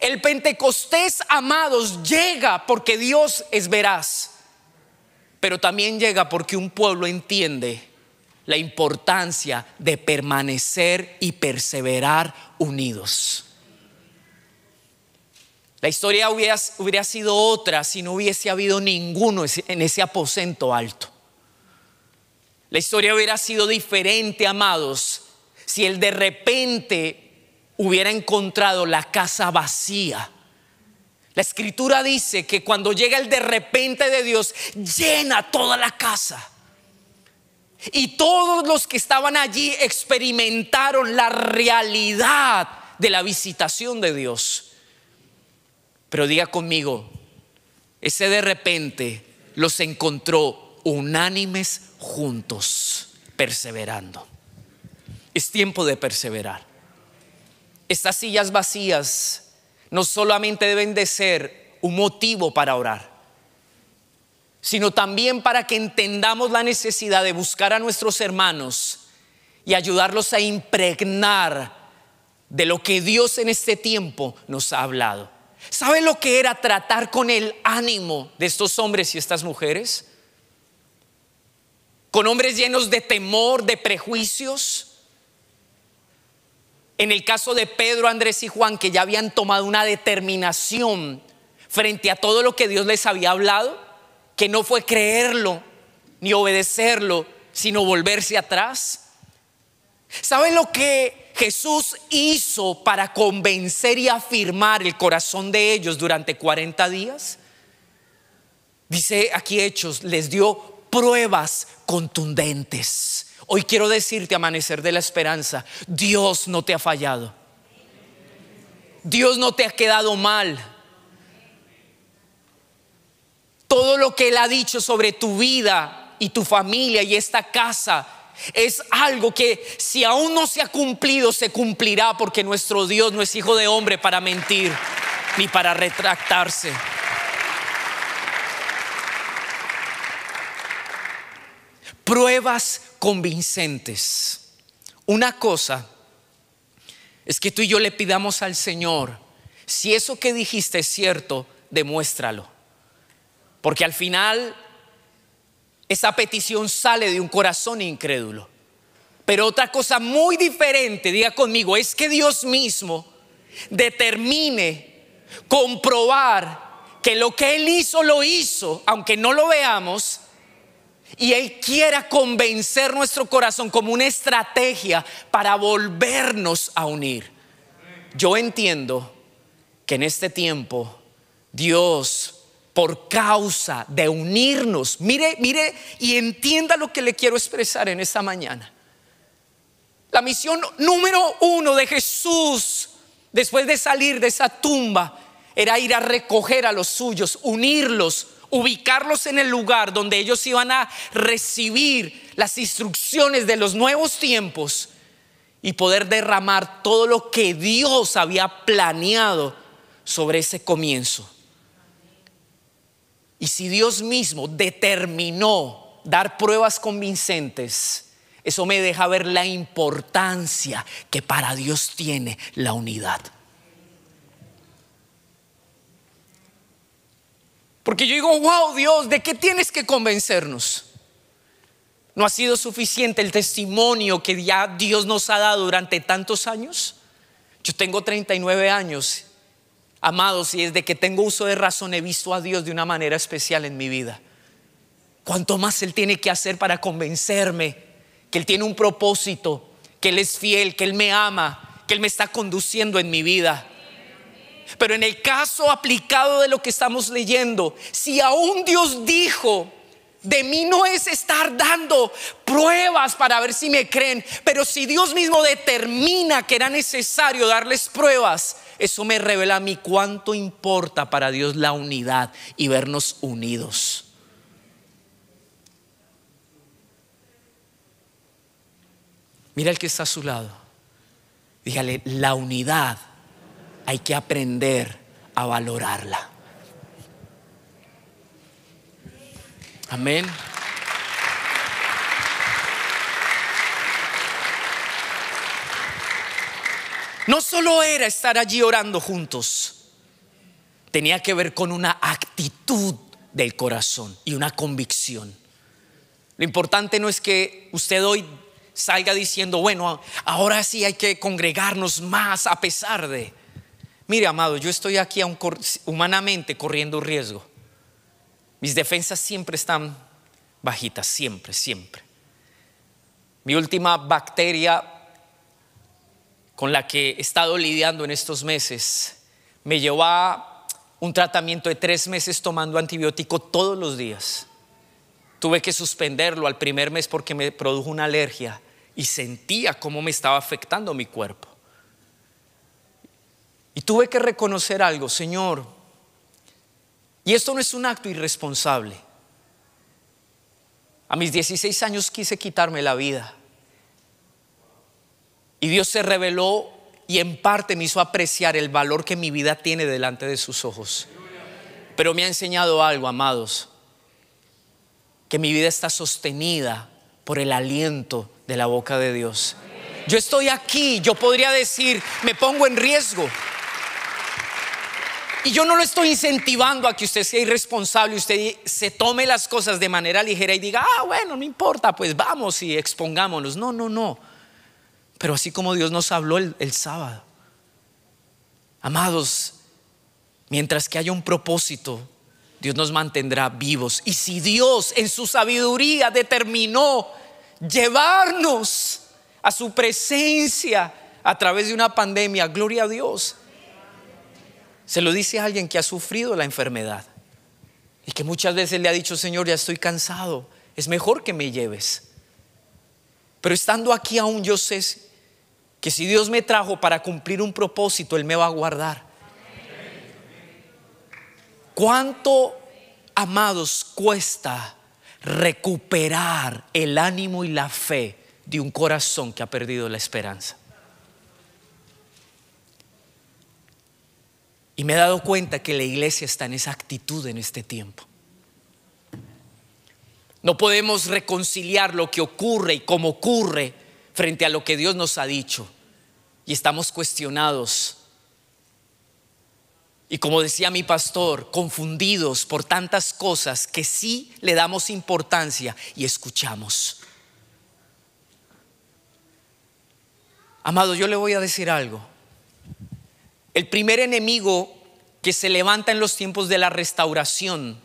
El Pentecostés, amados, llega porque Dios es veraz pero también llega porque un pueblo entiende la importancia de permanecer y perseverar unidos. La historia hubiera, sido otra si no hubiese habido ninguno en ese aposento alto. La historia hubiera sido diferente, amados, si él de repente hubiera encontrado la casa vacía la escritura dice que cuando llega el de repente de Dios, llena toda la casa. Y todos los que estaban allí experimentaron la realidad de la visitación de Dios. Pero diga conmigo, ese de repente los encontró unánimes juntos, perseverando. Es tiempo de perseverar. Estas sillas vacías no solamente deben de ser un motivo para orar, sino también para que entendamos la necesidad de buscar a nuestros hermanos y ayudarlos a impregnar de lo que Dios en este tiempo nos ha hablado. ¿Sabe lo que era tratar con el ánimo de estos hombres y estas mujeres? Con hombres llenos de temor, de prejuicios, en el caso de Pedro, Andrés y Juan, que ya habían tomado una determinación frente a todo lo que Dios les había hablado, que no fue creerlo ni obedecerlo, sino volverse atrás. ¿Saben lo que Jesús hizo para convencer y afirmar el corazón de ellos durante 40 días? Dice aquí Hechos, les dio pruebas contundentes. Hoy quiero decirte, amanecer de la esperanza, Dios no te ha fallado. Dios no te ha quedado mal. Todo lo que Él ha dicho sobre tu vida y tu familia y esta casa es algo que si aún no se ha cumplido, se cumplirá porque nuestro Dios no es hijo de hombre para mentir ni para retractarse. Pruebas convincentes. Una cosa es que tú y yo le pidamos al Señor, si eso que dijiste es cierto, demuéstralo. Porque al final esa petición sale de un corazón incrédulo. Pero otra cosa muy diferente, diga conmigo, es que Dios mismo determine comprobar que lo que Él hizo lo hizo, aunque no lo veamos, y Él quiera convencer nuestro corazón como una estrategia para volvernos a unir. Yo entiendo que en este tiempo Dios por causa de unirnos. Mire, mire y entienda lo que le quiero expresar en esta mañana. La misión número uno de Jesús, después de salir de esa tumba, era ir a recoger a los suyos, unirlos ubicarlos en el lugar donde ellos iban a recibir las instrucciones de los nuevos tiempos y poder derramar todo lo que Dios había planeado sobre ese comienzo. Y si Dios mismo determinó dar pruebas convincentes, eso me deja ver la importancia que para Dios tiene la unidad. Porque yo digo, wow Dios, ¿de qué tienes que convencernos? ¿No ha sido suficiente el testimonio que ya Dios nos ha dado durante tantos años? Yo tengo 39 años, amados, y desde que tengo uso de razón he visto a Dios de una manera especial en mi vida. ¿Cuánto más Él tiene que hacer para convencerme que Él tiene un propósito, que Él es fiel, que Él me ama, que Él me está conduciendo en mi vida? Pero en el caso aplicado de lo que estamos leyendo, si aún Dios dijo, de mí no es estar dando pruebas para ver si me creen, pero si Dios mismo determina que era necesario darles pruebas, eso me revela a mí cuánto importa para Dios la unidad y vernos unidos. Mira el que está a su lado. Dígale, la unidad hay que aprender a valorarla. Amén. No solo era estar allí orando juntos, tenía que ver con una actitud del corazón y una convicción. Lo importante no es que usted hoy salga diciendo, bueno, ahora sí hay que congregarnos más a pesar de... Mire, amado, yo estoy aquí humanamente corriendo riesgo. Mis defensas siempre están bajitas, siempre, siempre. Mi última bacteria con la que he estado lidiando en estos meses me llevó a un tratamiento de tres meses tomando antibiótico todos los días. Tuve que suspenderlo al primer mes porque me produjo una alergia y sentía cómo me estaba afectando mi cuerpo. Y tuve que reconocer algo, Señor, y esto no es un acto irresponsable. A mis 16 años quise quitarme la vida. Y Dios se reveló y en parte me hizo apreciar el valor que mi vida tiene delante de sus ojos. Pero me ha enseñado algo, amados, que mi vida está sostenida por el aliento de la boca de Dios. Yo estoy aquí, yo podría decir, me pongo en riesgo, y yo no lo estoy incentivando a que usted sea irresponsable, usted se tome las cosas de manera ligera y diga, ah, bueno, no importa, pues vamos y expongámonos. No, no, no. Pero así como Dios nos habló el, el sábado. Amados, mientras que haya un propósito, Dios nos mantendrá vivos. Y si Dios en su sabiduría determinó llevarnos a su presencia a través de una pandemia, gloria a Dios. Se lo dice a alguien que ha sufrido la enfermedad y que muchas veces le ha dicho, Señor, ya estoy cansado, es mejor que me lleves. Pero estando aquí aún yo sé que si Dios me trajo para cumplir un propósito, Él me va a guardar. ¿Cuánto, amados, cuesta recuperar el ánimo y la fe de un corazón que ha perdido la esperanza? Y me he dado cuenta que la iglesia está en esa actitud en este tiempo. No podemos reconciliar lo que ocurre y cómo ocurre frente a lo que Dios nos ha dicho. Y estamos cuestionados. Y como decía mi pastor, confundidos por tantas cosas que sí le damos importancia y escuchamos. Amado, yo le voy a decir algo. El primer enemigo que se levanta en los tiempos de la restauración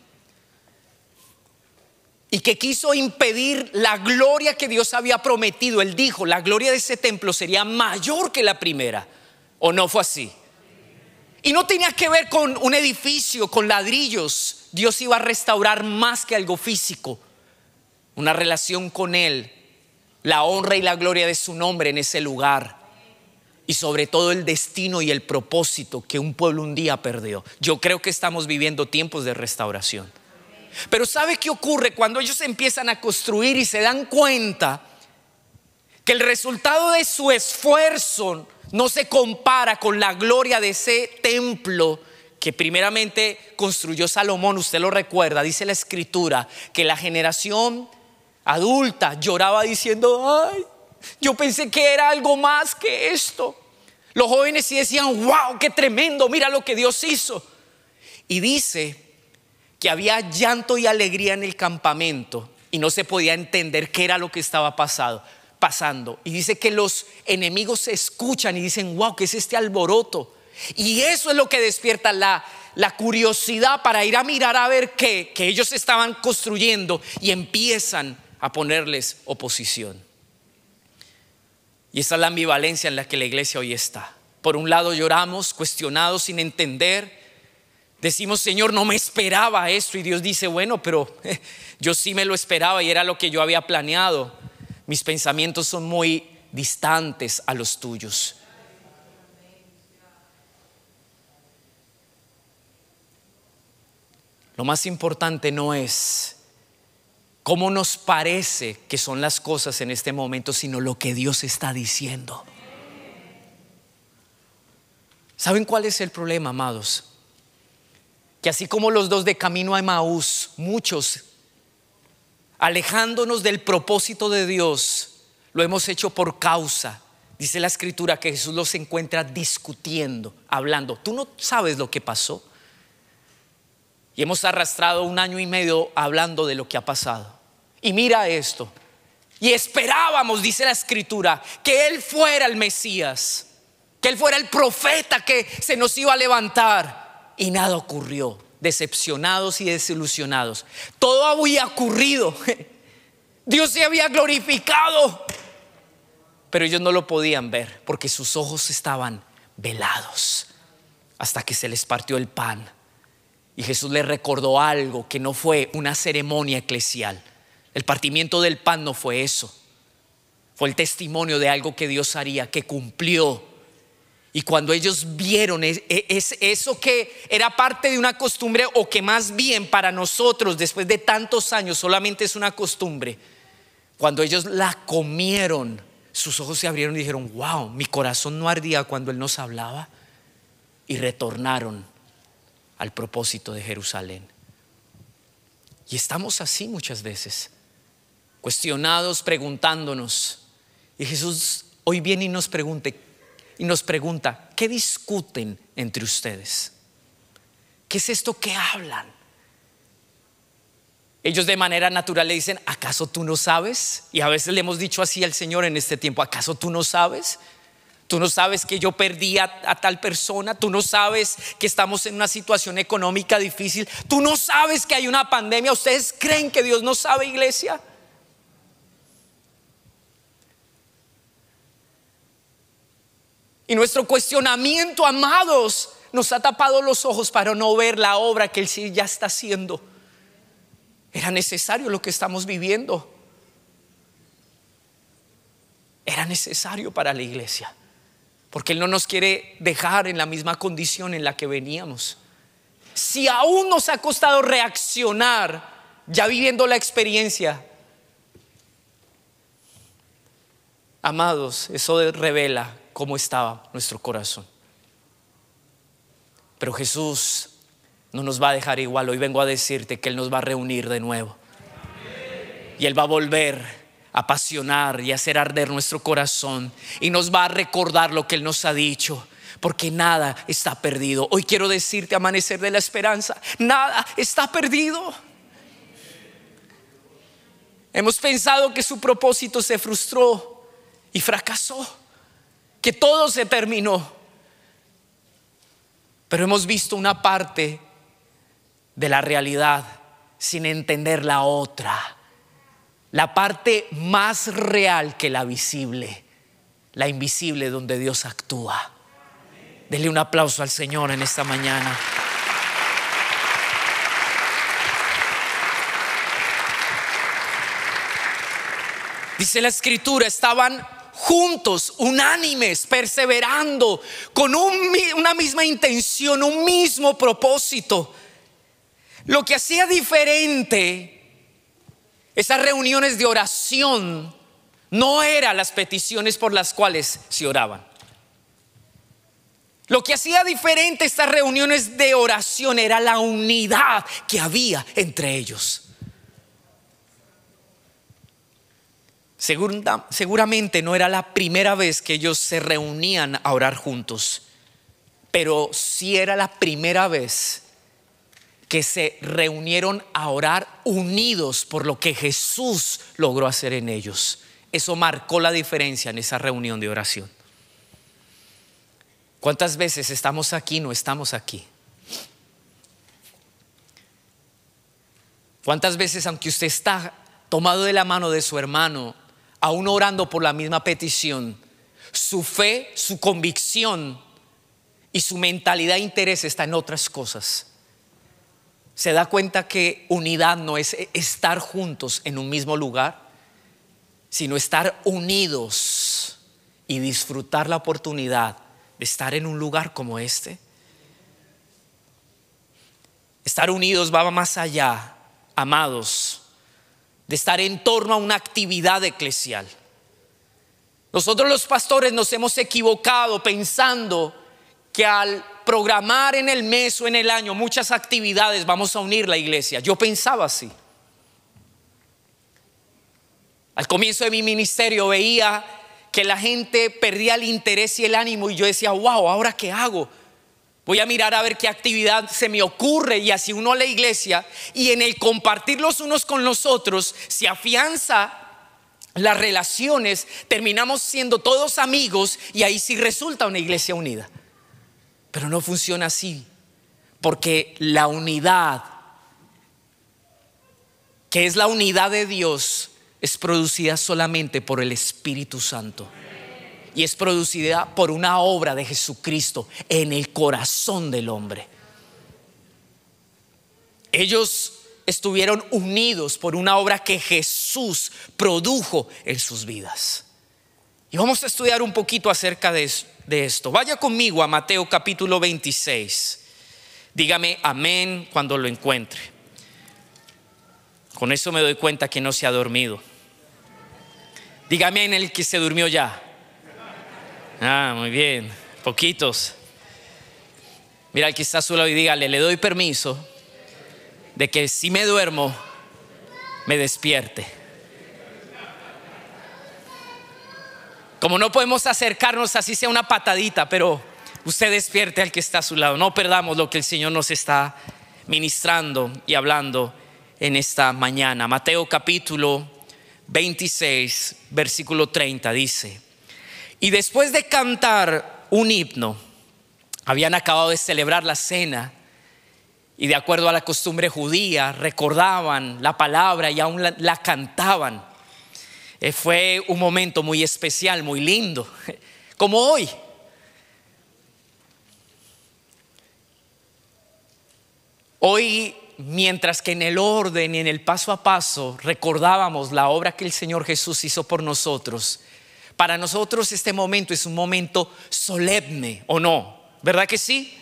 y que quiso impedir la gloria que Dios había prometido. Él dijo, la gloria de ese templo sería mayor que la primera. ¿O no fue así? Y no tenía que ver con un edificio, con ladrillos. Dios iba a restaurar más que algo físico, una relación con Él, la honra y la gloria de su nombre en ese lugar y sobre todo el destino y el propósito que un pueblo un día perdió. Yo creo que estamos viviendo tiempos de restauración. Pero ¿sabe qué ocurre cuando ellos empiezan a construir y se dan cuenta que el resultado de su esfuerzo no se compara con la gloria de ese templo que primeramente construyó Salomón? Usted lo recuerda, dice la escritura, que la generación adulta lloraba diciendo, ay, yo pensé que era algo más que esto. Los jóvenes sí decían, wow, qué tremendo, mira lo que Dios hizo. Y dice que había llanto y alegría en el campamento y no se podía entender qué era lo que estaba pasando. Y dice que los enemigos se escuchan y dicen, wow, ¿qué es este alboroto? Y eso es lo que despierta la, la curiosidad para ir a mirar a ver qué, que ellos estaban construyendo y empiezan a ponerles oposición. Y esa es la ambivalencia en la que la iglesia hoy está. Por un lado lloramos, cuestionados, sin entender. Decimos, Señor, no me esperaba esto. Y Dios dice, bueno, pero eh, yo sí me lo esperaba y era lo que yo había planeado. Mis pensamientos son muy distantes a los tuyos. Lo más importante no es cómo nos parece que son las cosas en este momento, sino lo que Dios está diciendo. ¿Saben cuál es el problema, amados? Que así como los dos de camino a Emaús, muchos, alejándonos del propósito de Dios, lo hemos hecho por causa. Dice la escritura que Jesús los encuentra discutiendo, hablando. Tú no sabes lo que pasó. Y hemos arrastrado un año y medio hablando de lo que ha pasado. Y mira esto. Y esperábamos, dice la escritura, que Él fuera el Mesías, que Él fuera el profeta que se nos iba a levantar. Y nada ocurrió, decepcionados y desilusionados. Todo había ocurrido. Dios se había glorificado. Pero ellos no lo podían ver porque sus ojos estaban velados hasta que se les partió el pan y Jesús le recordó algo que no fue una ceremonia eclesial. El partimiento del pan no fue eso. Fue el testimonio de algo que Dios haría, que cumplió. Y cuando ellos vieron e, eso que era parte de una costumbre o que más bien para nosotros después de tantos años solamente es una costumbre, cuando ellos la comieron, sus ojos se abrieron y dijeron, wow, mi corazón no ardía cuando Él nos hablaba. Y retornaron al propósito de Jerusalén. Y estamos así muchas veces, cuestionados, preguntándonos. Y Jesús hoy viene y nos, pregunta y nos pregunta, ¿qué discuten entre ustedes? ¿Qué es esto que hablan? Ellos de manera natural le dicen, ¿acaso tú no sabes? Y a veces le hemos dicho así al Señor en este tiempo, ¿acaso tú no sabes? Tú no sabes que yo perdí a, tal persona. Tú no sabes que estamos en una situación económica difícil. Tú no sabes que hay una pandemia. ¿Ustedes creen que Dios no sabe, iglesia? Y nuestro cuestionamiento, amados, nos ha tapado los ojos para no ver la obra que Él sí ya está haciendo. Era necesario lo que estamos viviendo. Era necesario para la iglesia porque Él no nos quiere dejar en la misma condición en la que veníamos. Si aún nos ha costado reaccionar, ya viviendo la experiencia, amados, eso revela cómo estaba nuestro corazón. Pero Jesús no nos va a dejar igual. Hoy vengo a decirte que Él nos va a reunir de nuevo. Y Él va a volver apasionar y hacer arder nuestro corazón y nos va a recordar lo que Él nos ha dicho. Porque nada está perdido. Hoy quiero decirte, amanecer de la esperanza, nada está perdido. Hemos pensado que su propósito se frustró y fracasó, que todo se terminó. Pero hemos visto una parte de la realidad sin entender la otra la parte más real que la visible, la invisible donde Dios actúa. Denle un aplauso al Señor en esta mañana. Dice la escritura, estaban juntos, unánimes, perseverando, con una misma intención, un mismo propósito. Lo que hacía diferente esas reuniones de oración no eran las peticiones por las cuales se oraban. Lo que hacía diferente estas reuniones de oración era la unidad que había entre ellos. seguramente no era la primera vez que ellos se reunían a orar juntos, pero sí era la primera vez que se reunieron a orar unidos por lo que Jesús logró hacer en ellos. Eso marcó la diferencia en esa reunión de oración. ¿Cuántas veces estamos aquí, no estamos aquí? ¿Cuántas veces, aunque usted está tomado de la mano de su hermano, aún orando por la misma petición, su fe, su convicción y su mentalidad de interés está en otras cosas? se da cuenta que unidad no es eh, estar juntos en un mismo lugar, sino estar unidos y disfrutar la oportunidad de estar en un lugar como este. Estar unidos va más allá, amados, de estar en torno a una actividad eclesial. Nosotros los pastores nos hemos equivocado pensando que al programar en el mes o en el año muchas actividades vamos a unir la iglesia. Yo pensaba así. Al comienzo de mi ministerio veía que la gente perdía el interés y el ánimo y yo decía, wow, ¿ahora qué hago? Voy a mirar a ver qué actividad se me ocurre y así uno a la iglesia y en el compartir los unos con los otros se afianza las relaciones, terminamos siendo todos amigos y ahí sí resulta una iglesia unida. Pero no funciona así, porque la unidad, que es la unidad de Dios, es producida solamente por el Espíritu Santo. Y es producida por una obra de Jesucristo en el corazón del hombre. Ellos estuvieron unidos por una obra que Jesús produjo en sus vidas. Y vamos a estudiar un poquito acerca de, esto. Vaya conmigo a Mateo capítulo 26. Dígame amén cuando lo encuentre. Con eso me doy cuenta que no se ha dormido. Dígame en el que se durmió ya. Ah, muy bien. Poquitos. Mira el que está a su lado y dígale, le doy permiso de que si me duermo, me despierte. Como no podemos acercarnos, así sea una patadita, pero usted despierte al que está a su lado. No perdamos lo que el Señor nos está ministrando y hablando en esta mañana. Mateo capítulo 26, versículo 30 dice, y después de cantar un himno, habían acabado de celebrar la cena y de acuerdo a la costumbre judía recordaban la palabra y aún la, la cantaban. Eh, fue un momento muy especial, muy lindo, como hoy. Hoy, mientras que en el orden y en el paso a paso recordábamos la obra que el Señor Jesús hizo por nosotros, para nosotros este momento es un momento solemne, ¿o no? ¿Verdad que sí?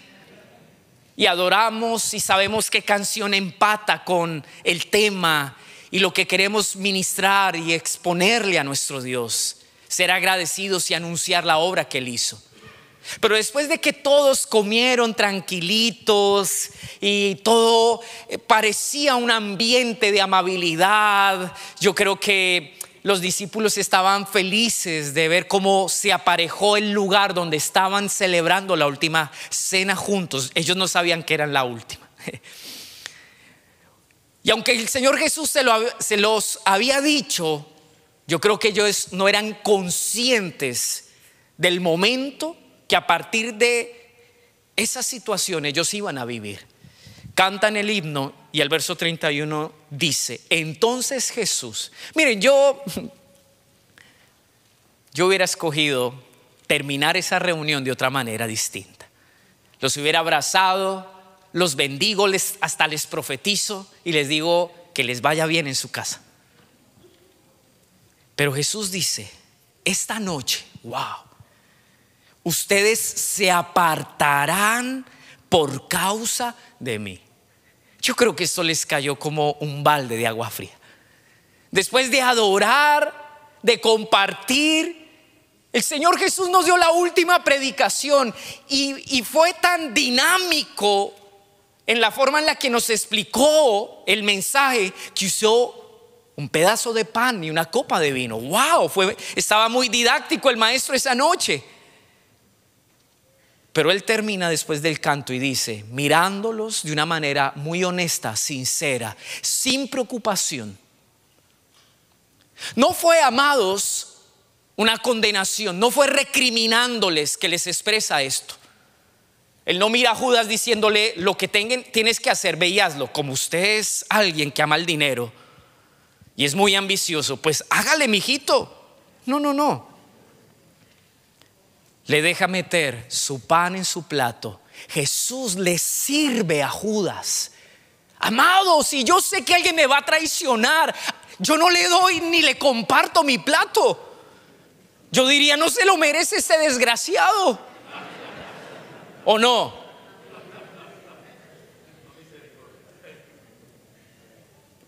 Y adoramos y sabemos qué canción empata con el tema y lo que queremos ministrar y exponerle a nuestro Dios, ser agradecidos y anunciar la obra que Él hizo. Pero después de que todos comieron tranquilitos y todo eh, parecía un ambiente de amabilidad, yo creo que los discípulos estaban felices de ver cómo se aparejó el lugar donde estaban celebrando la última cena juntos. Ellos no sabían que era la última. Y aunque el Señor Jesús se, los había dicho, yo creo que ellos no eran conscientes del momento que a partir de esas situaciones ellos iban a vivir. Cantan el himno y el verso 31 dice, entonces Jesús, miren, yo, yo hubiera escogido terminar esa reunión de otra manera distinta. Los hubiera abrazado, los bendigo, les, hasta les profetizo y les digo que les vaya bien en su casa. Pero Jesús dice, esta noche, wow, ustedes se apartarán por causa de mí. Yo creo que eso les cayó como un balde de agua fría. Después de adorar, de compartir, el Señor Jesús nos dio la última predicación y, fue tan dinámico en la forma en la que nos explicó el mensaje que usó un pedazo de pan y una copa de vino. ¡Wow! Fue, estaba muy didáctico el maestro esa noche. Pero él termina después del canto y dice, mirándolos de una manera muy honesta, sincera, sin preocupación. No fue, amados, una condenación, no fue recriminándoles que les expresa esto. Él no mira a Judas diciéndole, lo que tienes que hacer, veíaslo, como usted es alguien que ama el dinero y es muy ambicioso, pues hágale, mijito. No, no, no. Le deja meter su pan en su plato. Jesús le sirve a Judas. Amado, si yo sé que alguien me va a traicionar, yo no le doy ni le comparto mi plato. Yo diría, no se lo merece ese desgraciado. ¿O no?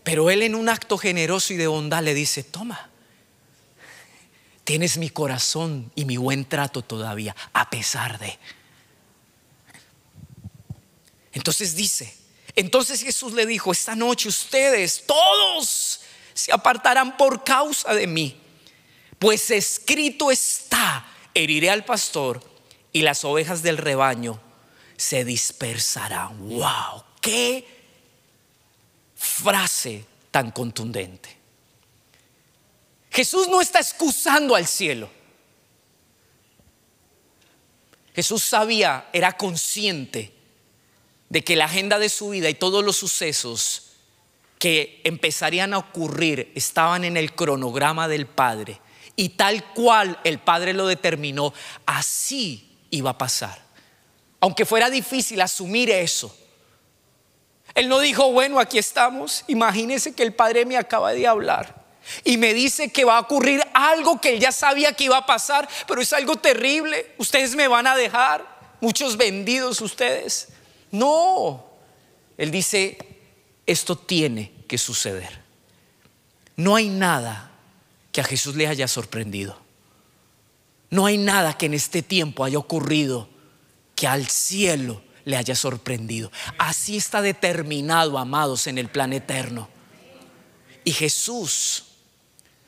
Pero él en un acto generoso y de bondad le dice, toma, tienes mi corazón y mi buen trato todavía, a pesar de... Entonces dice, entonces Jesús le dijo, esta noche ustedes todos se apartarán por causa de mí, pues escrito está, heriré al pastor y las ovejas del rebaño se dispersarán. ¡Wow! ¡Qué frase tan contundente! Jesús no está excusando al cielo. Jesús sabía, era consciente de que la agenda de su vida y todos los sucesos que empezarían a ocurrir estaban en el cronograma del Padre. Y tal cual el Padre lo determinó, así iba a pasar. Aunque fuera difícil asumir eso. Él no dijo, bueno, aquí estamos. Imagínese que el Padre me acaba de hablar y me dice que va a ocurrir algo que él ya sabía que iba a pasar, pero es algo terrible. Ustedes me van a dejar, muchos vendidos ustedes. No, él dice, esto tiene que suceder. No hay nada que a Jesús le haya sorprendido. No hay nada que en este tiempo haya ocurrido que al cielo le haya sorprendido. Así está determinado, amados, en el plan eterno. Y Jesús,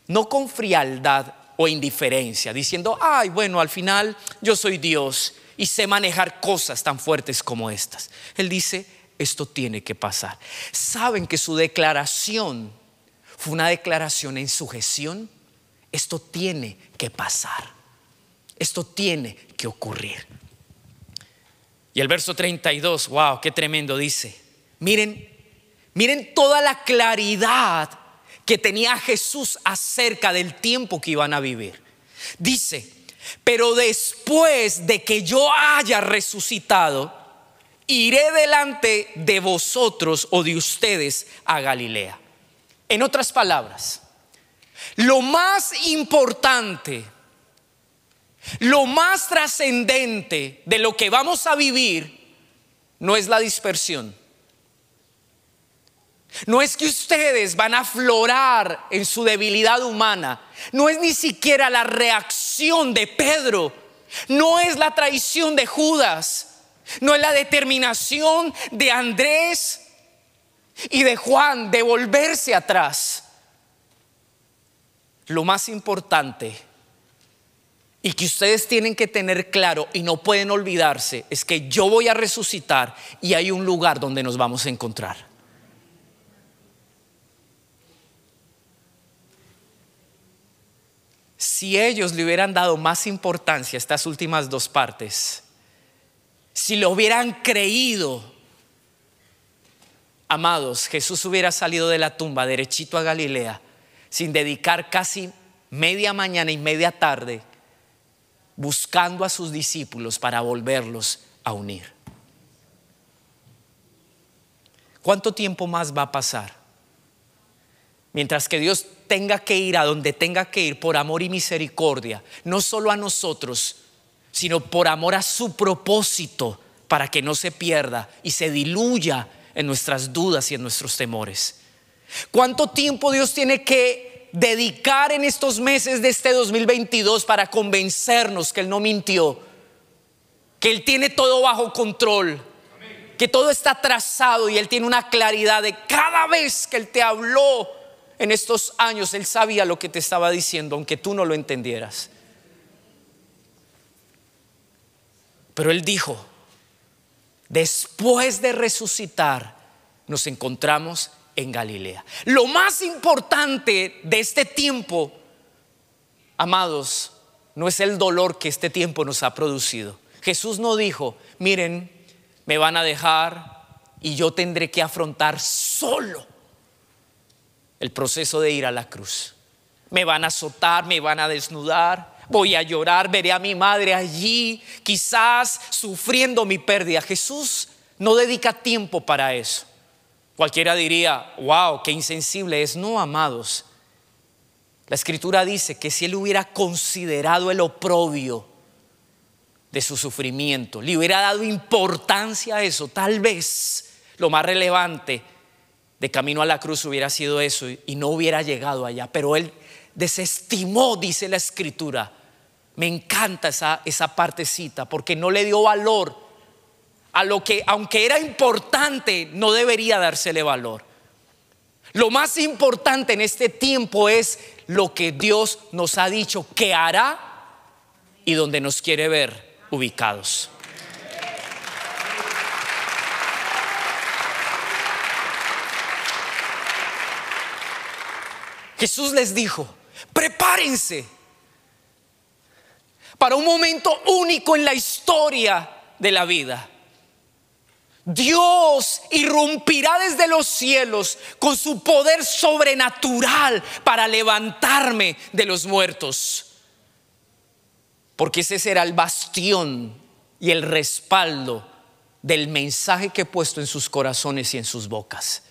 no con frialdad o indiferencia, diciendo, ay, bueno, al final yo soy Dios y sé manejar cosas tan fuertes como estas. Él dice, esto tiene que pasar. Saben que su declaración fue una declaración en sujeción. Esto tiene que pasar. Esto tiene que ocurrir. Y el verso 32, wow, qué tremendo dice. Miren, miren toda la claridad que tenía Jesús acerca del tiempo que iban a vivir. Dice, pero después de que yo haya resucitado, iré delante de vosotros o de ustedes a Galilea. En otras palabras, lo más importante lo más trascendente de lo que vamos a vivir no es la dispersión. No es que ustedes van a aflorar en su debilidad humana. No es ni siquiera la reacción de Pedro. No es la traición de Judas. No es la determinación de Andrés y de Juan de volverse atrás. Lo más importante y que ustedes tienen que tener claro y no pueden olvidarse es que yo voy a resucitar y hay un lugar donde nos vamos a encontrar. Si ellos le hubieran dado más importancia a estas últimas dos partes, si lo hubieran creído, amados, Jesús hubiera salido de la tumba derechito a Galilea sin dedicar casi media mañana y media tarde buscando a sus discípulos para volverlos a unir. ¿Cuánto tiempo más va a pasar? Mientras que Dios tenga que ir a donde tenga que ir por amor y misericordia, no solo a nosotros, sino por amor a su propósito para que no se pierda y se diluya en nuestras dudas y en nuestros temores. ¿Cuánto tiempo Dios tiene que dedicar en estos meses de este 2022 para convencernos que Él no mintió, que Él tiene todo bajo control, que todo está trazado y Él tiene una claridad de cada vez que Él te habló en estos años, Él sabía lo que te estaba diciendo, aunque tú no lo entendieras. Pero Él dijo, después de resucitar, nos encontramos en Galilea. Lo más importante de este tiempo, amados, no es el dolor que este tiempo nos ha producido. Jesús no dijo, miren, me van a dejar y yo tendré que afrontar solo el proceso de ir a la cruz. Me van a azotar, me van a desnudar, voy a llorar, veré a mi madre allí, quizás sufriendo mi pérdida. Jesús no dedica tiempo para eso. Cualquiera diría, wow, qué insensible es. No, amados. La escritura dice que si él hubiera considerado el oprobio de su sufrimiento, le hubiera dado importancia a eso, tal vez lo más relevante de camino a la cruz hubiera sido eso y no hubiera llegado allá. Pero él desestimó, dice la escritura. Me encanta esa, esa partecita porque no le dio valor a lo que, aunque era importante, no debería dársele valor. Lo más importante en este tiempo es lo que Dios nos ha dicho que hará y donde nos quiere ver ubicados. Jesús les dijo, prepárense para un momento único en la historia de la vida. Dios irrumpirá desde los cielos con su poder sobrenatural para levantarme de los muertos. Porque ese será el bastión y el respaldo del mensaje que he puesto en sus corazones y en sus bocas.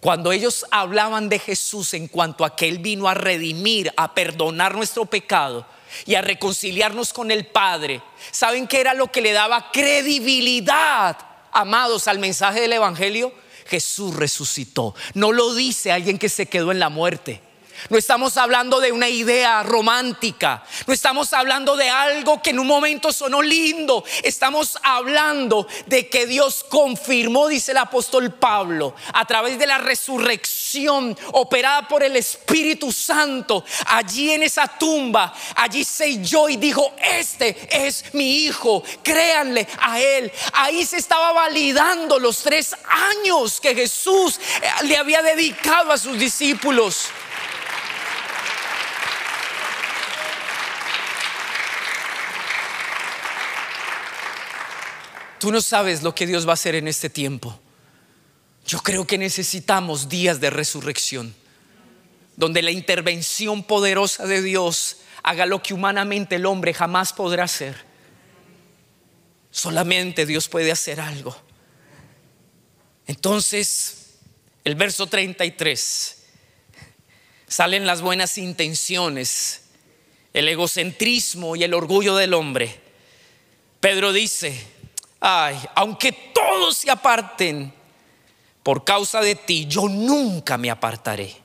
Cuando ellos hablaban de Jesús en cuanto a que Él vino a redimir, a perdonar nuestro pecado, y a reconciliarnos con el Padre. ¿Saben que era lo que le daba credibilidad Amados, al mensaje del Evangelio, Jesús resucitó. No lo dice alguien que se quedó en la muerte. No estamos hablando de una idea romántica. No estamos hablando de algo que en un momento sonó lindo. Estamos hablando de que Dios confirmó, dice el apóstol Pablo, a través de la resurrección operada por el Espíritu Santo, allí en esa tumba, allí yo y dijo, este es mi hijo, créanle a él. Ahí se estaba validando los tres años que Jesús eh, le había dedicado a sus discípulos. Tú no sabes lo que Dios va a hacer en este tiempo. Yo creo que necesitamos días de resurrección, donde la intervención poderosa de Dios haga lo que humanamente el hombre jamás podrá hacer. Solamente Dios puede hacer algo. Entonces, el verso 33, salen las buenas intenciones, el egocentrismo y el orgullo del hombre. Pedro dice, ay, aunque todos se aparten, por causa de ti yo nunca me apartaré.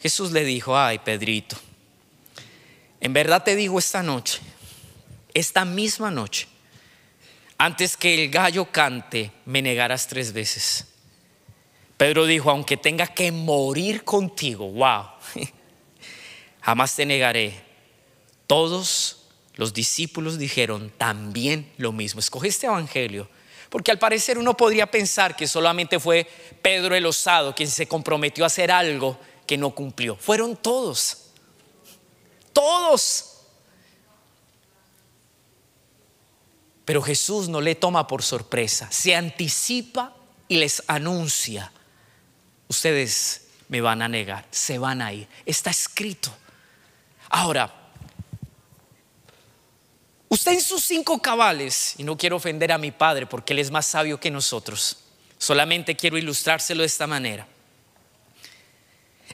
Jesús le dijo, ay Pedrito, en verdad te digo esta noche, esta misma noche, antes que el gallo cante, me negarás tres veces. Pedro dijo, aunque tenga que morir contigo, wow, jamás te negaré. Todos los discípulos dijeron también lo mismo. Escoge este evangelio porque al parecer uno podría pensar que solamente fue Pedro el Osado quien se comprometió a hacer algo que no cumplió. Fueron todos. Todos. Pero Jesús no le toma por sorpresa, se anticipa y les anuncia, ustedes me van a negar, se van a ir, está escrito. Ahora, Usted en sus cinco cabales, y no quiero ofender a mi padre porque él es más sabio que nosotros, solamente quiero ilustrárselo de esta manera.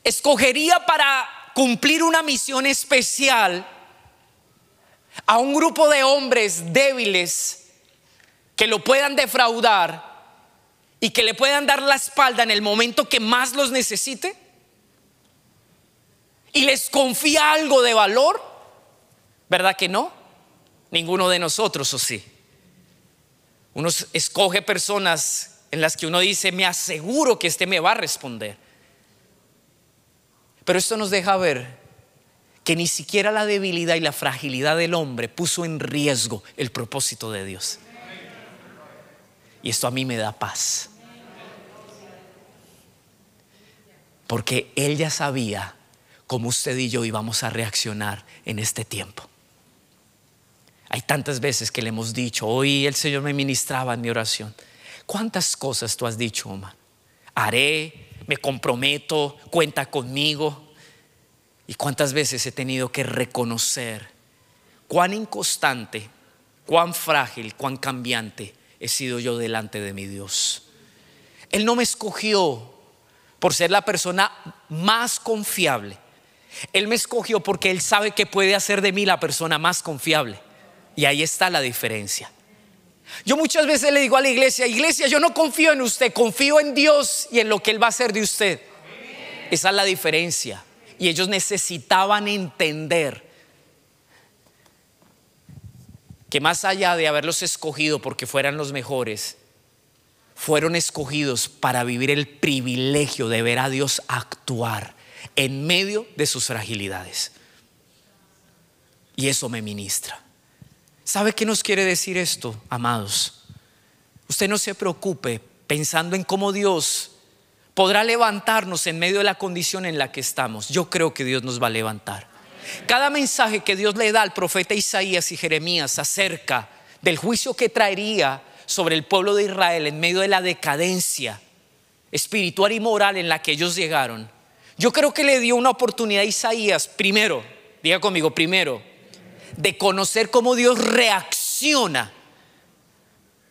Escogería para cumplir una misión especial a un grupo de hombres débiles que lo puedan defraudar y que le puedan dar la espalda en el momento que más los necesite y les confía algo de valor, ¿verdad que no? Ninguno de nosotros, o sí. Uno escoge personas en las que uno dice, me aseguro que este me va a responder. Pero esto nos deja ver que ni siquiera la debilidad y la fragilidad del hombre puso en riesgo el propósito de Dios. Y esto a mí me da paz. Porque Él ya sabía cómo usted y yo íbamos a reaccionar en este tiempo. Hay tantas veces que le hemos dicho, hoy el Señor me ministraba en mi oración. ¿Cuántas cosas tú has dicho, oma Haré, me comprometo, cuenta conmigo. ¿Y cuántas veces he tenido que reconocer cuán inconstante, cuán frágil, cuán cambiante he sido yo delante de mi Dios? Él no me escogió por ser la persona más confiable. Él me escogió porque Él sabe que puede hacer de mí la persona más confiable. Y ahí está la diferencia. Yo muchas veces le digo a la iglesia, iglesia, yo no confío en usted, confío en Dios y en lo que Él va a hacer de usted. Esa es la diferencia. Y ellos necesitaban entender que más allá de haberlos escogido porque fueran los mejores, fueron escogidos para vivir el privilegio de ver a Dios actuar en medio de sus fragilidades. Y eso me ministra. ¿Sabe qué nos quiere decir esto, amados? Usted no se preocupe pensando en cómo Dios podrá levantarnos en medio de la condición en la que estamos. Yo creo que Dios nos va a levantar. Cada mensaje que Dios le da al profeta Isaías y Jeremías acerca del juicio que traería sobre el pueblo de Israel en medio de la decadencia espiritual y moral en la que ellos llegaron, yo creo que le dio una oportunidad a Isaías primero, diga conmigo, primero, de conocer cómo Dios reacciona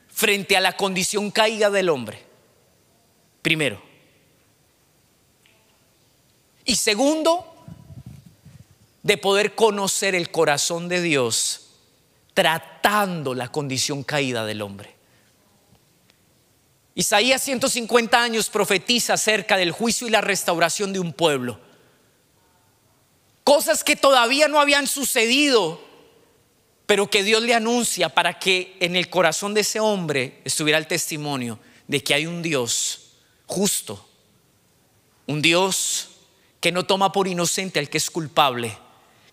frente a la condición caída del hombre. Primero. Y segundo, de poder conocer el corazón de Dios tratando la condición caída del hombre. Isaías 150 años profetiza acerca del juicio y la restauración de un pueblo. Cosas que todavía no habían sucedido pero que Dios le anuncia para que en el corazón de ese hombre estuviera el testimonio de que hay un Dios justo, un Dios que no toma por inocente al que es culpable,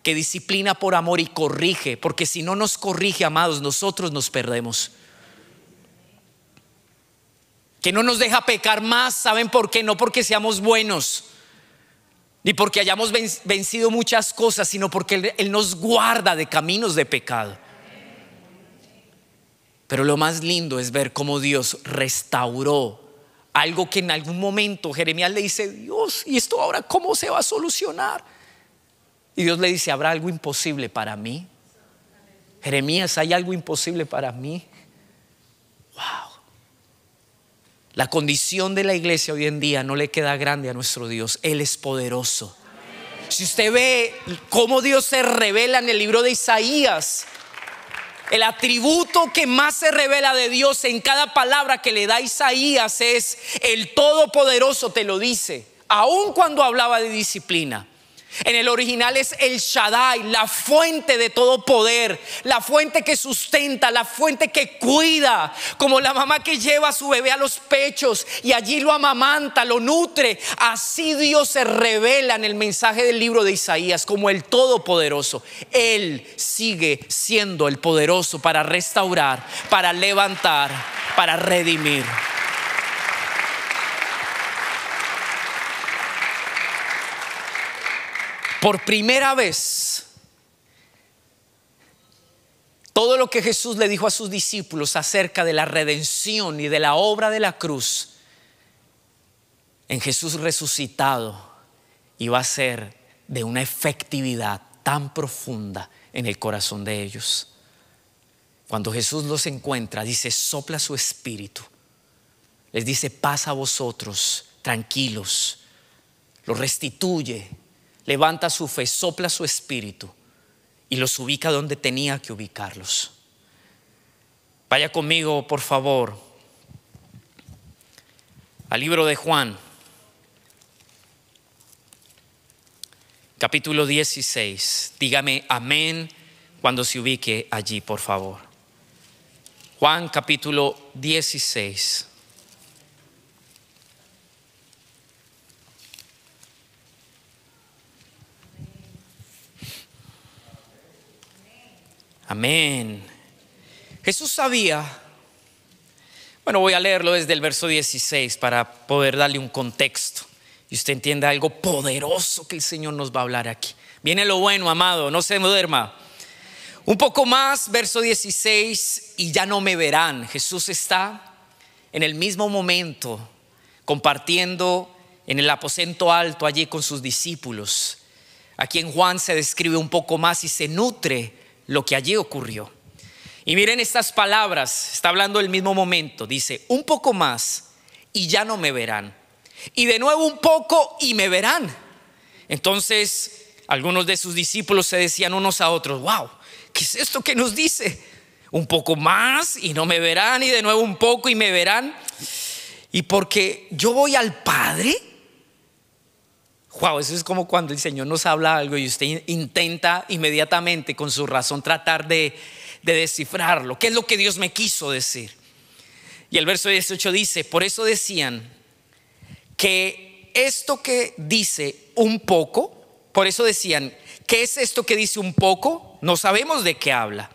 que disciplina por amor y corrige, porque si no nos corrige, amados, nosotros nos perdemos. Que no nos deja pecar más, ¿saben por qué? No porque seamos buenos, y porque hayamos vencido muchas cosas, sino porque Él, Él nos guarda de caminos de pecado. Pero lo más lindo es ver cómo Dios restauró algo que en algún momento Jeremías le dice, Dios, ¿y esto ahora cómo se va a solucionar? Y Dios le dice, ¿habrá algo imposible para mí? Jeremías, ¿hay algo imposible para mí? Wow. La condición de la iglesia hoy en día no le queda grande a nuestro Dios. Él es poderoso. Si usted ve cómo Dios se revela en el libro de Isaías, el atributo que más se revela de Dios en cada palabra que le da Isaías es el Todopoderoso, te lo dice, aun cuando hablaba de disciplina. En el original es el Shaddai, la fuente de todo poder, la fuente que sustenta, la fuente que cuida, como la mamá que lleva a su bebé a los pechos y allí lo amamanta, lo nutre. Así Dios se revela en el mensaje del libro de Isaías como el Todopoderoso. Él sigue siendo el poderoso para restaurar, para levantar, para redimir. Por primera vez, todo lo que Jesús le dijo a sus discípulos acerca de la redención y de la obra de la cruz, en Jesús resucitado iba a ser de una efectividad tan profunda en el corazón de ellos. Cuando Jesús los encuentra, dice, sopla su espíritu. Les dice, paz a vosotros, tranquilos. Los restituye, levanta su fe, sopla su espíritu y los ubica donde tenía que ubicarlos. Vaya conmigo, por favor, al libro de Juan, capítulo 16. Dígame amén cuando se ubique allí, por favor. Juan capítulo 16. Amén. Jesús sabía, bueno, voy a leerlo desde el verso 16 para poder darle un contexto y usted entienda algo poderoso que el Señor nos va a hablar aquí. Viene lo bueno, amado, no se duerma. Un poco más, verso 16, y ya no me verán. Jesús está en el mismo momento compartiendo en el aposento alto allí con sus discípulos. Aquí en Juan se describe un poco más y se nutre lo que allí ocurrió. Y miren estas palabras, está hablando el mismo momento, dice, un poco más y ya no me verán. Y de nuevo un poco y me verán. Entonces, algunos de sus discípulos se decían unos a otros, wow, ¿qué es esto que nos dice? Un poco más y no me verán y de nuevo un poco y me verán. Y porque yo voy al Padre Wow, eso es como cuando el Señor nos habla algo y usted intenta inmediatamente con su razón tratar de, de descifrarlo. ¿Qué es lo que Dios me quiso decir? Y el verso 18 dice, por eso decían que esto que dice un poco, por eso decían, ¿qué es esto que dice un poco? No sabemos de qué habla.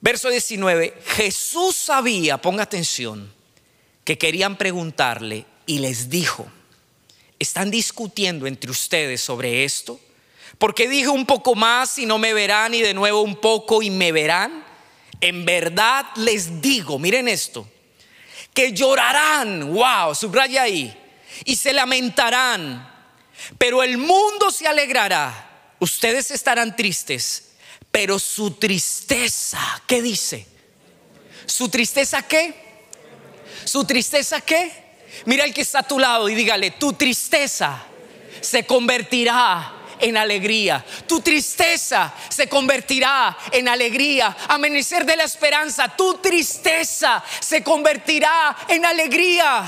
Verso 19, Jesús sabía, ponga atención, que querían preguntarle y les dijo, ¿Están discutiendo entre ustedes sobre esto? Porque dije un poco más y no me verán y de nuevo un poco y me verán? En verdad les digo, miren esto, que llorarán, wow, subraya ahí, y se lamentarán, pero el mundo se alegrará, ustedes estarán tristes, pero su tristeza, ¿qué dice? ¿Su tristeza qué? ¿Su tristeza qué? Mira el que está a tu lado y dígale, tu tristeza se convertirá en alegría. Tu tristeza se convertirá en alegría. Amanecer de la esperanza, tu tristeza se convertirá en alegría.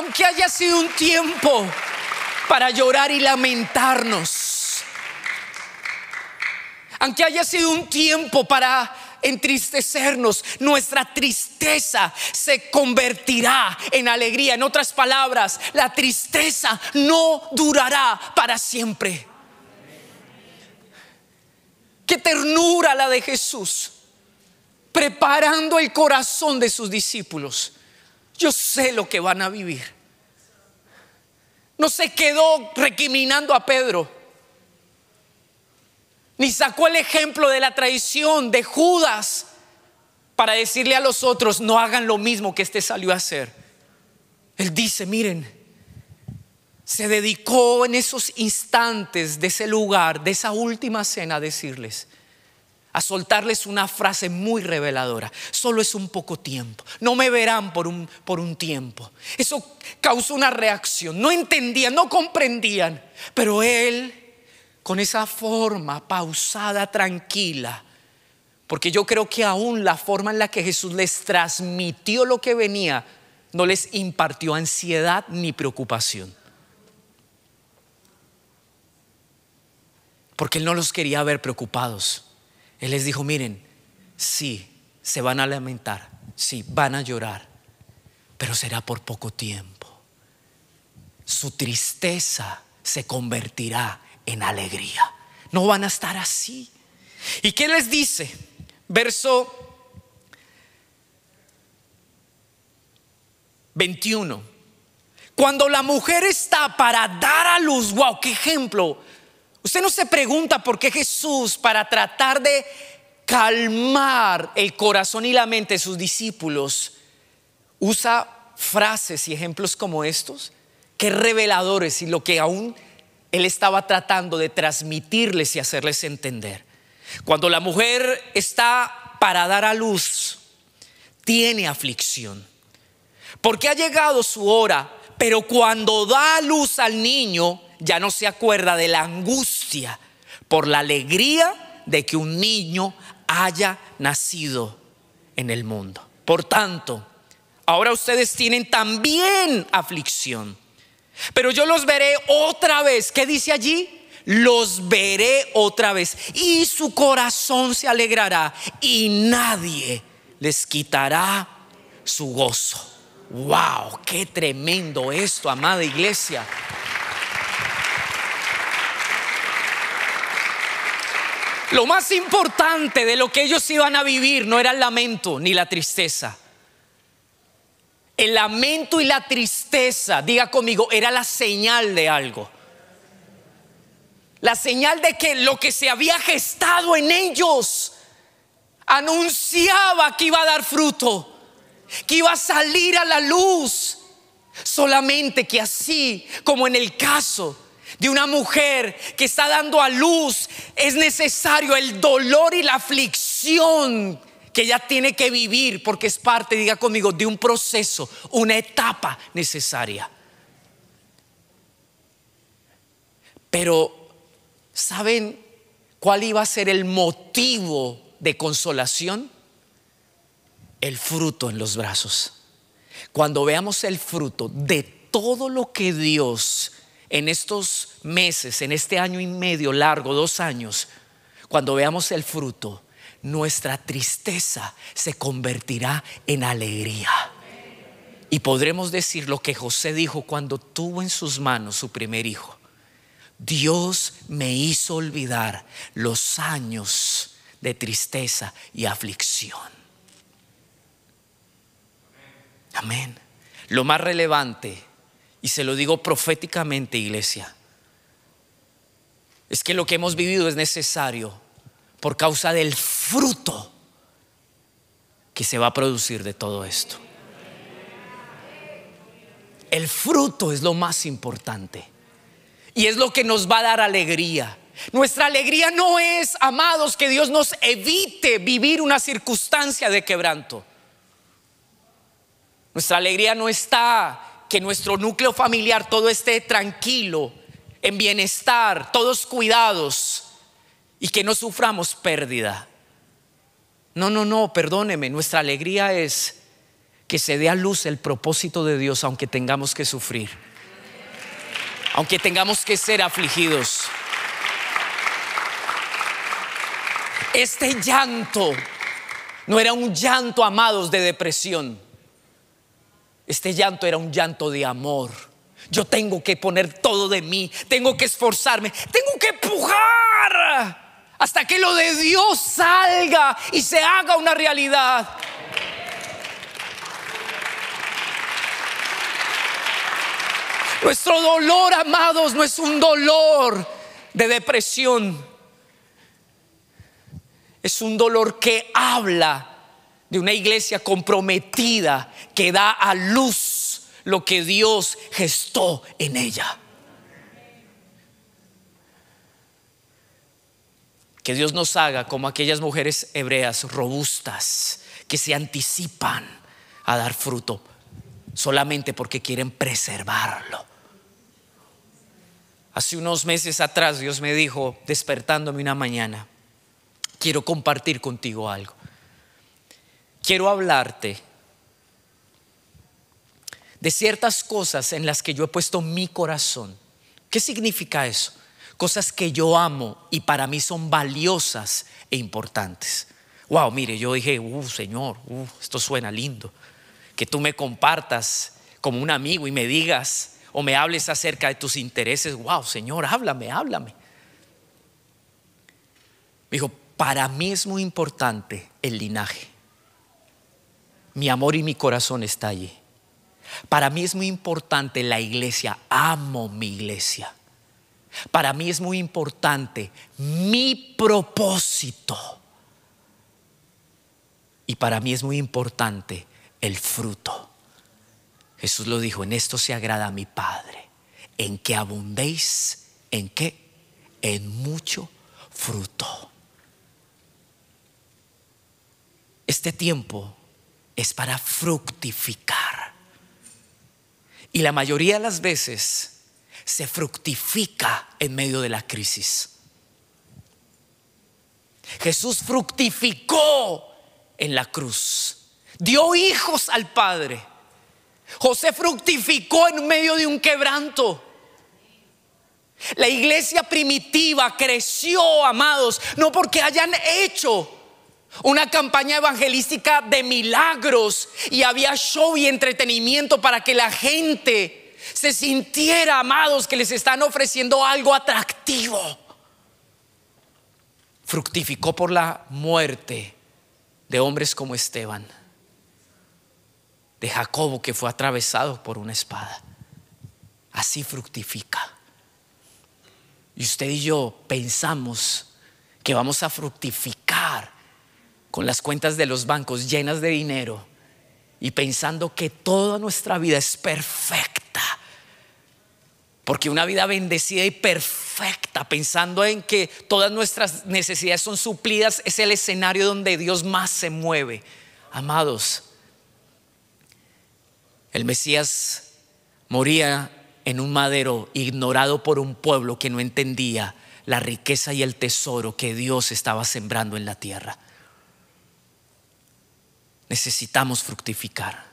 Aunque haya sido un tiempo para llorar y lamentarnos, aunque haya sido un tiempo para entristecernos, nuestra tristeza se convertirá en alegría. En otras palabras, la tristeza no durará para siempre. Qué ternura la de Jesús, preparando el corazón de sus discípulos. Yo sé lo que van a vivir. No se quedó recriminando a Pedro ni sacó el ejemplo de la traición de Judas para decirle a los otros, no hagan lo mismo que este salió a hacer. Él dice, miren, se dedicó en esos instantes de ese lugar, de esa última cena, a decirles, a soltarles una frase muy reveladora. Solo es un poco tiempo. No me verán por un, por un tiempo. Eso causó una reacción. No entendían, no comprendían. Pero él con esa forma pausada, tranquila. Porque yo creo que aún la forma en la que Jesús les transmitió lo que venía no les impartió ansiedad ni preocupación. Porque Él no los quería ver preocupados. Él les dijo, miren, sí, se van a lamentar, sí, van a llorar, pero será por poco tiempo. Su tristeza se convertirá en alegría. No van a estar así. ¿Y qué les dice? Verso 21. Cuando la mujer está para dar a luz, wow, qué ejemplo. Usted no se pregunta por qué Jesús, para tratar de calmar el corazón y la mente de sus discípulos, usa frases y ejemplos como estos. Qué reveladores y lo que aún él estaba tratando de transmitirles y hacerles entender. Cuando la mujer está para dar a luz, tiene aflicción. Porque ha llegado su hora, pero cuando da a luz al niño, ya no se acuerda de la angustia por la alegría de que un niño haya nacido en el mundo. Por tanto, ahora ustedes tienen también aflicción. Pero yo los veré otra vez. ¿Qué dice allí? Los veré otra vez. Y su corazón se alegrará y nadie les quitará su gozo. ¡Wow! ¡Qué tremendo esto, amada iglesia! Lo más importante de lo que ellos iban a vivir no era el lamento ni la tristeza. El lamento y la tristeza, diga conmigo, era la señal de algo. La señal de que lo que se había gestado en ellos anunciaba que iba a dar fruto, que iba a salir a la luz. Solamente que así como en el caso de una mujer que está dando a luz, es necesario el dolor y la aflicción que ella tiene que vivir porque es parte, diga conmigo, de un proceso, una etapa necesaria. Pero, ¿saben cuál iba a ser el motivo de consolación? El fruto en los brazos. Cuando veamos el fruto de todo lo que Dios en estos meses, en este año y medio largo, dos años, cuando veamos el fruto, nuestra tristeza se convertirá en alegría. Y podremos decir lo que José dijo cuando tuvo en sus manos su primer hijo. Dios me hizo olvidar los años de tristeza y aflicción. Amén. Lo más relevante, y se lo digo proféticamente, iglesia, es que lo que hemos vivido es necesario por causa del fruto que se va a producir de todo esto. El fruto es lo más importante y es lo que nos va a dar alegría. Nuestra alegría no es, amados, que Dios nos evite vivir una circunstancia de quebranto. Nuestra alegría no está que nuestro núcleo familiar todo esté tranquilo, en bienestar, todos cuidados y que no suframos pérdida. No, no, no, perdóneme, nuestra alegría es que se dé a luz el propósito de Dios aunque tengamos que sufrir, aunque tengamos que ser afligidos. Este llanto no era un llanto, amados, de depresión. Este llanto era un llanto de amor. Yo tengo que poner todo de mí, tengo que esforzarme, tengo que empujar hasta que lo de Dios salga y se haga una realidad. Nuestro dolor, amados, no es un dolor de depresión. Es un dolor que habla de una iglesia comprometida que da a luz lo que Dios gestó en ella. Que Dios nos haga como aquellas mujeres hebreas robustas que se anticipan a dar fruto solamente porque quieren preservarlo. Hace unos meses atrás Dios me dijo, despertándome una mañana, quiero compartir contigo algo. Quiero hablarte de ciertas cosas en las que yo he puesto mi corazón. ¿Qué significa eso? cosas que yo amo y para mí son valiosas e importantes. Wow, mire, yo dije, uh, Señor, uh, esto suena lindo. Que tú me compartas como un amigo y me digas o me hables acerca de tus intereses. Wow, Señor, háblame, háblame. Me dijo, para mí es muy importante el linaje. Mi amor y mi corazón está allí. Para mí es muy importante la iglesia. Amo mi iglesia. Para mí es muy importante mi propósito. Y para mí es muy importante el fruto. Jesús lo dijo, en esto se agrada a mi Padre, en que abundéis, en qué? En mucho fruto. Este tiempo es para fructificar. Y la mayoría de las veces se fructifica en medio de la crisis. Jesús fructificó en la cruz. Dio hijos al Padre. José fructificó en medio de un quebranto. La iglesia primitiva creció, amados, no porque hayan hecho una campaña evangelística de milagros y había show y entretenimiento para que la gente se sintiera, amados, que les están ofreciendo algo atractivo. Fructificó por la muerte de hombres como Esteban, de Jacobo que fue atravesado por una espada. Así fructifica. Y usted y yo pensamos que vamos a fructificar con las cuentas de los bancos llenas de dinero y pensando que toda nuestra vida es perfecta. Porque una vida bendecida y perfecta, pensando en que todas nuestras necesidades son suplidas, es el escenario donde Dios más se mueve. Amados, el Mesías moría en un madero, ignorado por un pueblo que no entendía la riqueza y el tesoro que Dios estaba sembrando en la tierra. Necesitamos fructificar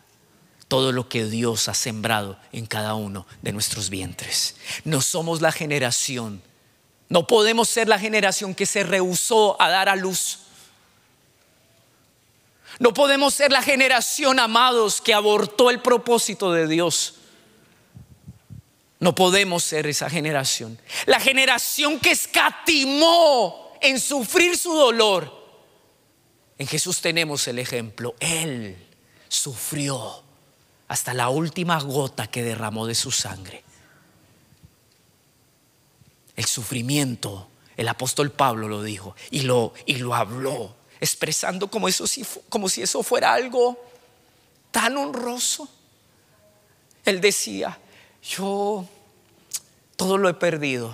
todo lo que Dios ha sembrado en cada uno de nuestros vientres. No somos la generación, no podemos ser la generación que se rehusó a dar a luz. No podemos ser la generación, amados, que abortó el propósito de Dios. No podemos ser esa generación. La generación que escatimó en sufrir su dolor. En Jesús tenemos el ejemplo. Él sufrió hasta la última gota que derramó de su sangre. El sufrimiento, el apóstol Pablo lo dijo y lo, y lo habló, expresando como, eso si, como si eso fuera algo tan honroso. Él decía, yo todo lo he perdido,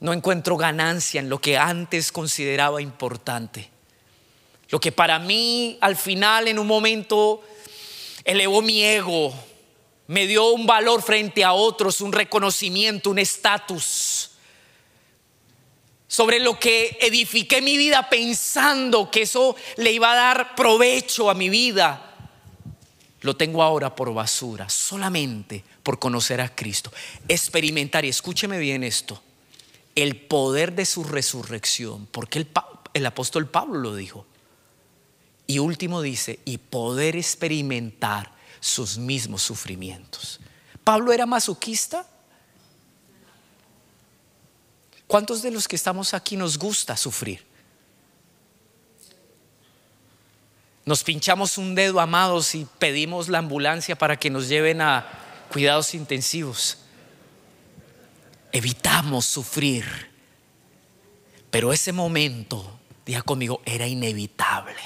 no encuentro ganancia en lo que antes consideraba importante. Lo que para mí al final en un momento elevó mi ego, me dio un valor frente a otros, un reconocimiento, un estatus. Sobre lo que edifiqué mi vida pensando que eso le iba a dar provecho a mi vida. Lo tengo ahora por basura, solamente por conocer a Cristo. Experimentar, y escúcheme bien esto, el poder de su resurrección, porque el, el apóstol Pablo lo dijo. Y último dice, y poder experimentar sus mismos sufrimientos. ¿Pablo era masoquista? ¿Cuántos de los que estamos aquí nos gusta sufrir? Nos pinchamos un dedo, amados, y pedimos la ambulancia para que nos lleven a cuidados intensivos. Evitamos sufrir. Pero ese momento, diga conmigo, era inevitable.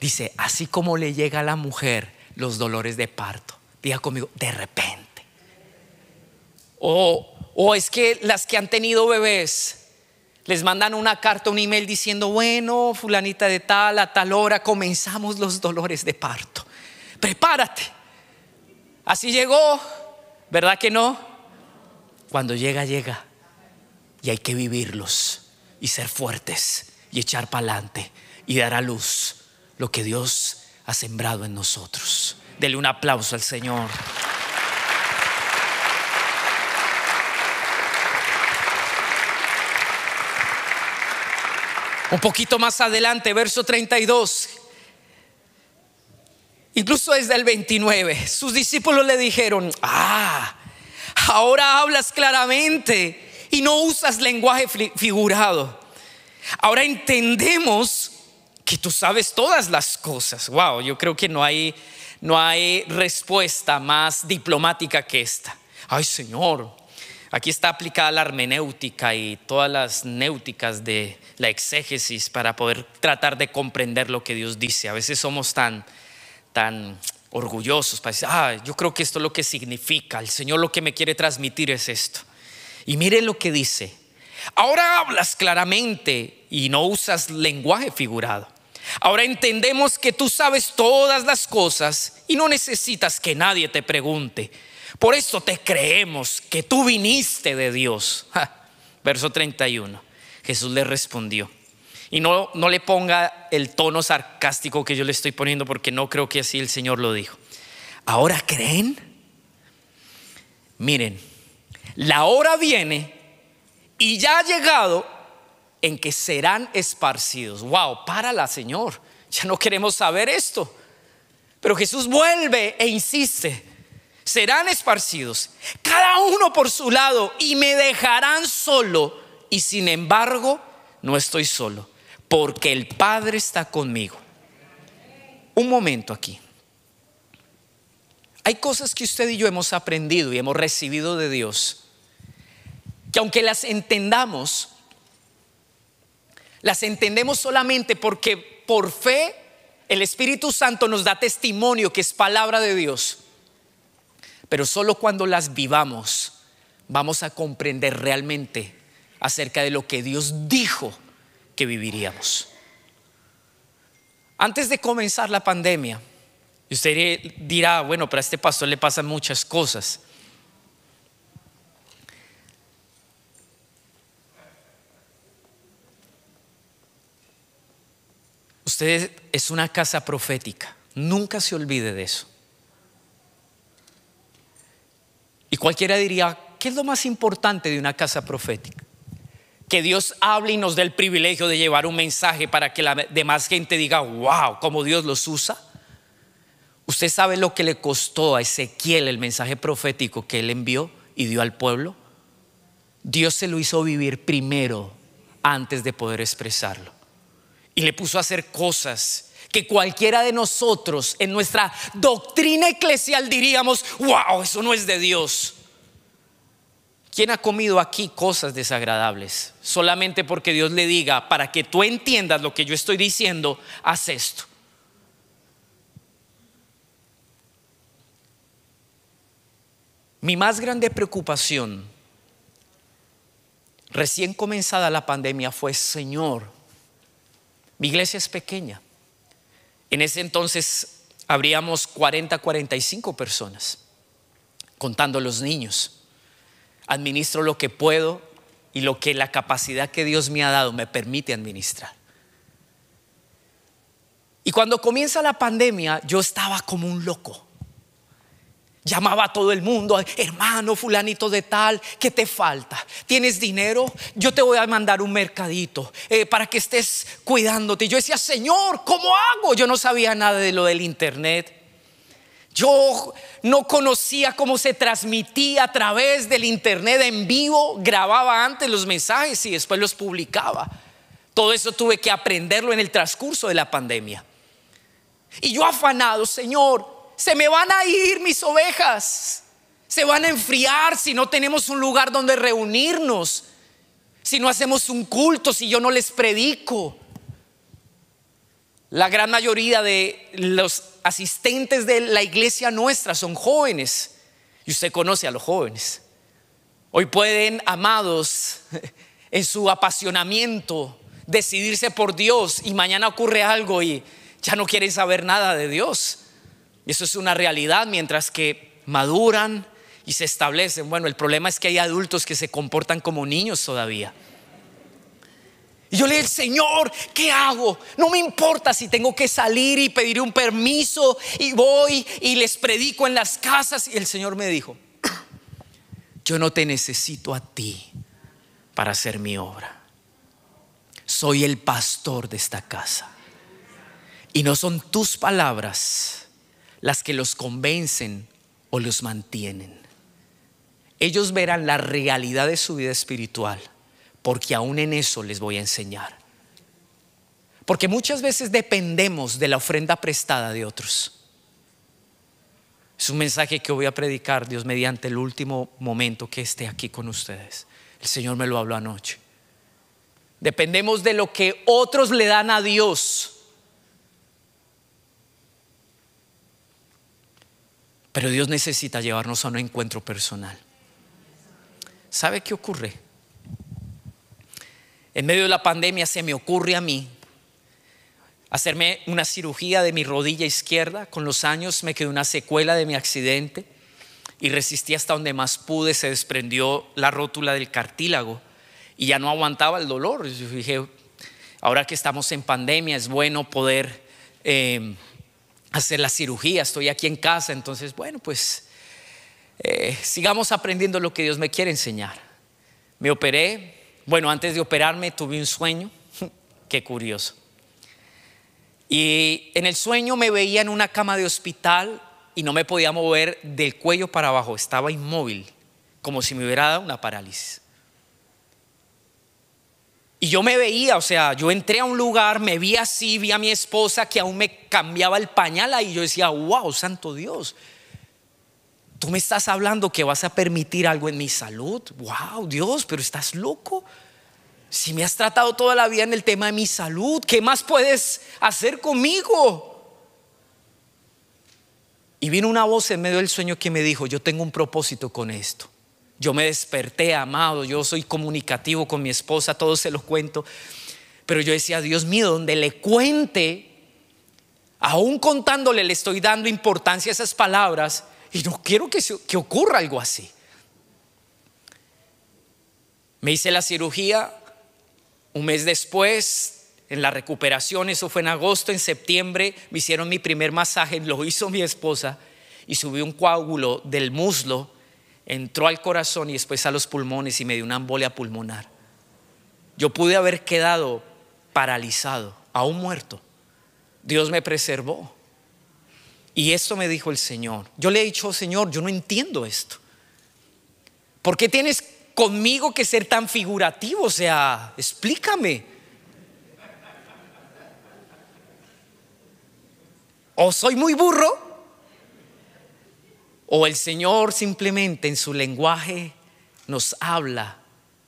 Dice, así como le llega a la mujer los dolores de parto. Diga conmigo, de repente. O, es que las que han tenido bebés les mandan una carta, un email diciendo, bueno, fulanita de tal, a tal hora comenzamos los dolores de parto. Prepárate. Así llegó, ¿verdad que no? Cuando llega, llega. Y hay que vivirlos y ser fuertes y echar para adelante y dar a luz lo que Dios ha sembrado en nosotros. Dele un aplauso al Señor. Un poquito más adelante, verso 32. Incluso desde el 29, sus discípulos le dijeron, ah, ahora hablas claramente y no usas lenguaje figurado. Ahora entendemos que tú sabes todas las cosas. Wow, yo creo que no hay, no hay respuesta más diplomática que esta. Ay, Señor, aquí está aplicada la hermenéutica y todas las néuticas de la exégesis para poder tratar de comprender lo que Dios dice. A veces somos tan, tan orgullosos para decir, ah, yo creo que esto es lo que significa. El Señor lo que me quiere transmitir es esto. Y mire lo que dice. Ahora hablas claramente y no usas lenguaje figurado. Ahora entendemos que tú sabes todas las cosas y no necesitas que nadie te pregunte. Por eso te creemos que tú viniste de Dios. verso 31. Jesús le respondió. Y no, no le ponga el tono sarcástico que yo le estoy poniendo porque no creo que así el Señor lo dijo. ¿Ahora creen? Miren, la hora viene y ya ha llegado en que serán esparcidos. Wow, la Señor. Ya no queremos saber esto. Pero Jesús vuelve e insiste. Serán esparcidos, cada uno por su lado, y me dejarán solo. Y sin embargo, no estoy solo, porque el Padre está conmigo. Un momento aquí. Hay cosas que usted y yo hemos aprendido y hemos recibido de Dios, que aunque las entendamos, las entendemos solamente porque por fe el Espíritu Santo nos da testimonio que es palabra de Dios. Pero solo cuando las vivamos vamos a comprender realmente acerca de lo que Dios dijo que viviríamos. Antes de comenzar la pandemia, usted dirá, bueno, pero este pastor le pasan muchas cosas. Usted es una casa profética. Nunca se olvide de eso. Y cualquiera diría, ¿qué es lo más importante de una casa profética? Que Dios hable y nos dé el privilegio de llevar un mensaje para que la demás gente diga, wow, cómo Dios los usa. ¿Usted sabe lo que le costó a Ezequiel el mensaje profético que él envió y dio al pueblo? Dios se lo hizo vivir primero antes de poder expresarlo y le puso a hacer cosas que cualquiera de nosotros en nuestra doctrina eclesial diríamos, wow, eso no es de Dios. ¿Quién ha comido aquí cosas desagradables? Solamente porque Dios le diga, para que tú entiendas lo que yo estoy diciendo, haz esto. Mi más grande preocupación recién comenzada la pandemia fue, Señor, mi iglesia es pequeña. En ese entonces habríamos 40, 45 personas, contando los niños. Administro lo que puedo y lo que la capacidad que Dios me ha dado me permite administrar. Y cuando comienza la pandemia, yo estaba como un loco. Llamaba a todo el mundo, hermano fulanito de tal, ¿qué te falta? ¿Tienes dinero? Yo te voy a mandar un mercadito eh, para que estés cuidándote. yo decía, Señor, ¿cómo hago? Yo no sabía nada de lo del Internet. Yo no conocía cómo se transmitía a través del Internet en vivo. Grababa antes los mensajes y después los publicaba. Todo eso tuve que aprenderlo en el transcurso de la pandemia. Y yo afanado, Señor, se me van a ir mis ovejas, se van a enfriar si no tenemos un lugar donde reunirnos, si no hacemos un culto, si yo no les predico. La gran mayoría de los asistentes de la iglesia nuestra son jóvenes y usted conoce a los jóvenes. Hoy pueden, amados, en su apasionamiento, decidirse por Dios y mañana ocurre algo y ya no quieren saber nada de Dios. Y eso es una realidad mientras que maduran y se establecen. Bueno, el problema es que hay adultos que se comportan como niños todavía. Y yo le dije, Señor, ¿qué hago? No me importa si tengo que salir y pedir un permiso y voy y les predico en las casas. Y el Señor me dijo, yo no te necesito a ti para hacer mi obra. Soy el pastor de esta casa. Y no son tus palabras las que los convencen o los mantienen. Ellos verán la realidad de su vida espiritual, porque aún en eso les voy a enseñar. Porque muchas veces dependemos de la ofrenda prestada de otros. Es un mensaje que voy a predicar, Dios, mediante el último momento que esté aquí con ustedes. El Señor me lo habló anoche. Dependemos de lo que otros le dan a Dios Pero Dios necesita llevarnos a un encuentro personal. ¿Sabe qué ocurre? En medio de la pandemia se me ocurre a mí hacerme una cirugía de mi rodilla izquierda. Con los años me quedó una secuela de mi accidente y resistí hasta donde más pude. Se desprendió la rótula del cartílago y ya no aguantaba el dolor. Yo dije, ahora que estamos en pandemia es bueno poder... Eh, hacer la cirugía, estoy aquí en casa, entonces, bueno, pues eh, sigamos aprendiendo lo que Dios me quiere enseñar. Me operé, bueno, antes de operarme tuve un sueño, qué curioso. Y en el sueño me veía en una cama de hospital y no me podía mover del cuello para abajo, estaba inmóvil, como si me hubiera dado una parálisis. Y yo me veía, o sea, yo entré a un lugar, me vi así, vi a mi esposa que aún me cambiaba el pañal y yo decía, wow, santo Dios, tú me estás hablando que vas a permitir algo en mi salud. Wow, Dios, pero estás loco. Si me has tratado toda la vida en el tema de mi salud, ¿qué más puedes hacer conmigo? Y vino una voz en medio del sueño que me dijo, yo tengo un propósito con esto. Yo me desperté amado, yo soy comunicativo con mi esposa, todo se lo cuento. Pero yo decía, Dios mío, donde le cuente, aún contándole, le estoy dando importancia a esas palabras y no quiero que, se, que ocurra algo así. Me hice la cirugía un mes después, en la recuperación, eso fue en agosto, en septiembre, me hicieron mi primer masaje, lo hizo mi esposa y subí un coágulo del muslo entró al corazón y después a los pulmones y me dio una embolia pulmonar. Yo pude haber quedado paralizado, aún muerto. Dios me preservó. Y esto me dijo el Señor. Yo le he dicho, Señor, yo no entiendo esto. ¿Por qué tienes conmigo que ser tan figurativo? O sea, explícame. O soy muy burro o el Señor simplemente en su lenguaje nos habla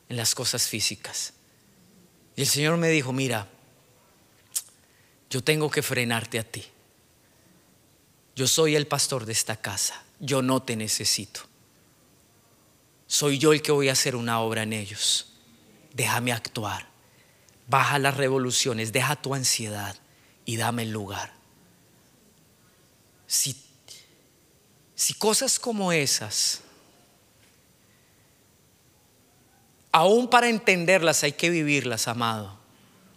en las cosas físicas. Y el Señor me dijo, mira, yo tengo que frenarte a ti. Yo soy el pastor de esta casa. Yo no te necesito. Soy yo el que voy a hacer una obra en ellos. Déjame actuar. Baja las revoluciones, deja tu ansiedad y dame el lugar. Si si cosas como esas, aún para entenderlas hay que vivirlas, amado.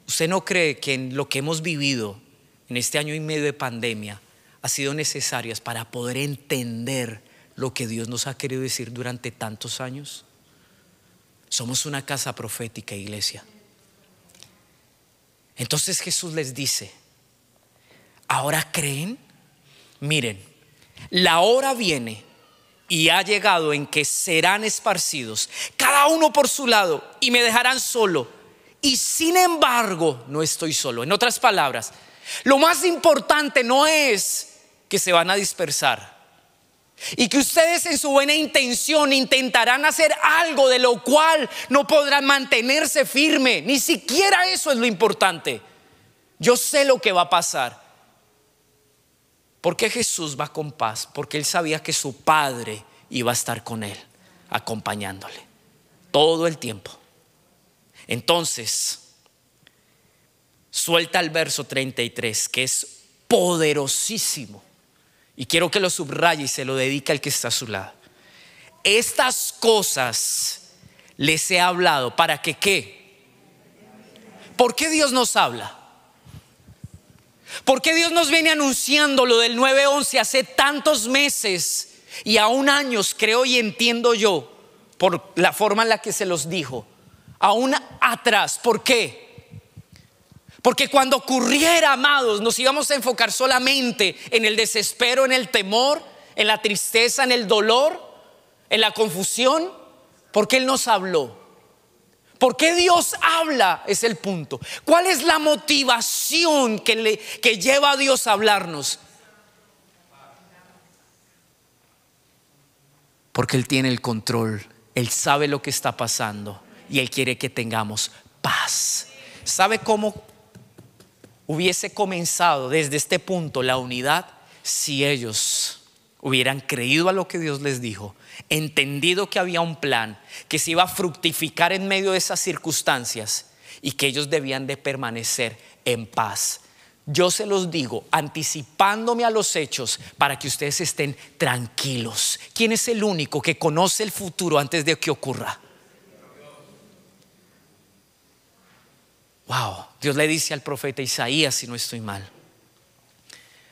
¿Usted no cree que en lo que hemos vivido en este año y medio de pandemia ha sido necesarias para poder entender lo que Dios nos ha querido decir durante tantos años? Somos una casa profética, iglesia. Entonces Jesús les dice, ¿ahora creen? Miren, la hora viene y ha llegado en que serán esparcidos, cada uno por su lado, y me dejarán solo. Y sin embargo, no estoy solo. En otras palabras, lo más importante no es que se van a dispersar y que ustedes en su buena intención intentarán hacer algo de lo cual no podrán mantenerse firme. Ni siquiera eso es lo importante. Yo sé lo que va a pasar. ¿Por qué Jesús va con paz? Porque él sabía que su Padre iba a estar con él, acompañándole, todo el tiempo. Entonces, suelta el verso 33, que es poderosísimo. Y quiero que lo subraye y se lo dedique al que está a su lado. Estas cosas les he hablado. ¿Para que qué? ¿Por qué Dios nos habla? ¿Por qué Dios nos viene anunciando lo del 9-11 hace tantos meses y aún años, creo y entiendo yo, por la forma en la que se los dijo? Aún atrás, ¿por qué? Porque cuando ocurriera, amados, nos íbamos a enfocar solamente en el desespero, en el temor, en la tristeza, en el dolor, en la confusión, porque Él nos habló. ¿Por qué Dios habla? Es el punto. ¿Cuál es la motivación que, le, que lleva a Dios a hablarnos? Porque Él tiene el control, Él sabe lo que está pasando y Él quiere que tengamos paz. ¿Sabe cómo hubiese comenzado desde este punto la unidad si ellos hubieran creído a lo que Dios les dijo, entendido que había un plan, que se iba a fructificar en medio de esas circunstancias y que ellos debían de permanecer en paz. Yo se los digo, anticipándome a los hechos para que ustedes estén tranquilos. ¿Quién es el único que conoce el futuro antes de que ocurra? Wow, Dios le dice al profeta Isaías, si no estoy mal,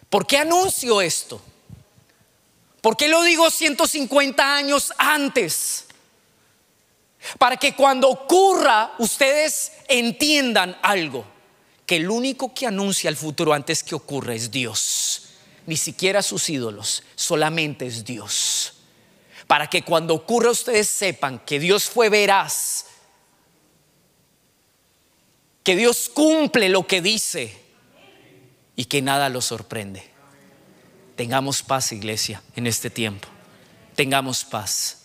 ¿por qué anuncio esto? ¿Por qué lo digo 150 años antes? Para que cuando ocurra ustedes entiendan algo, que el único que anuncia el futuro antes que ocurra es Dios, ni siquiera sus ídolos, solamente es Dios. Para que cuando ocurra ustedes sepan que Dios fue veraz, que Dios cumple lo que dice y que nada lo sorprende. Tengamos paz, iglesia, en este tiempo. Tengamos paz.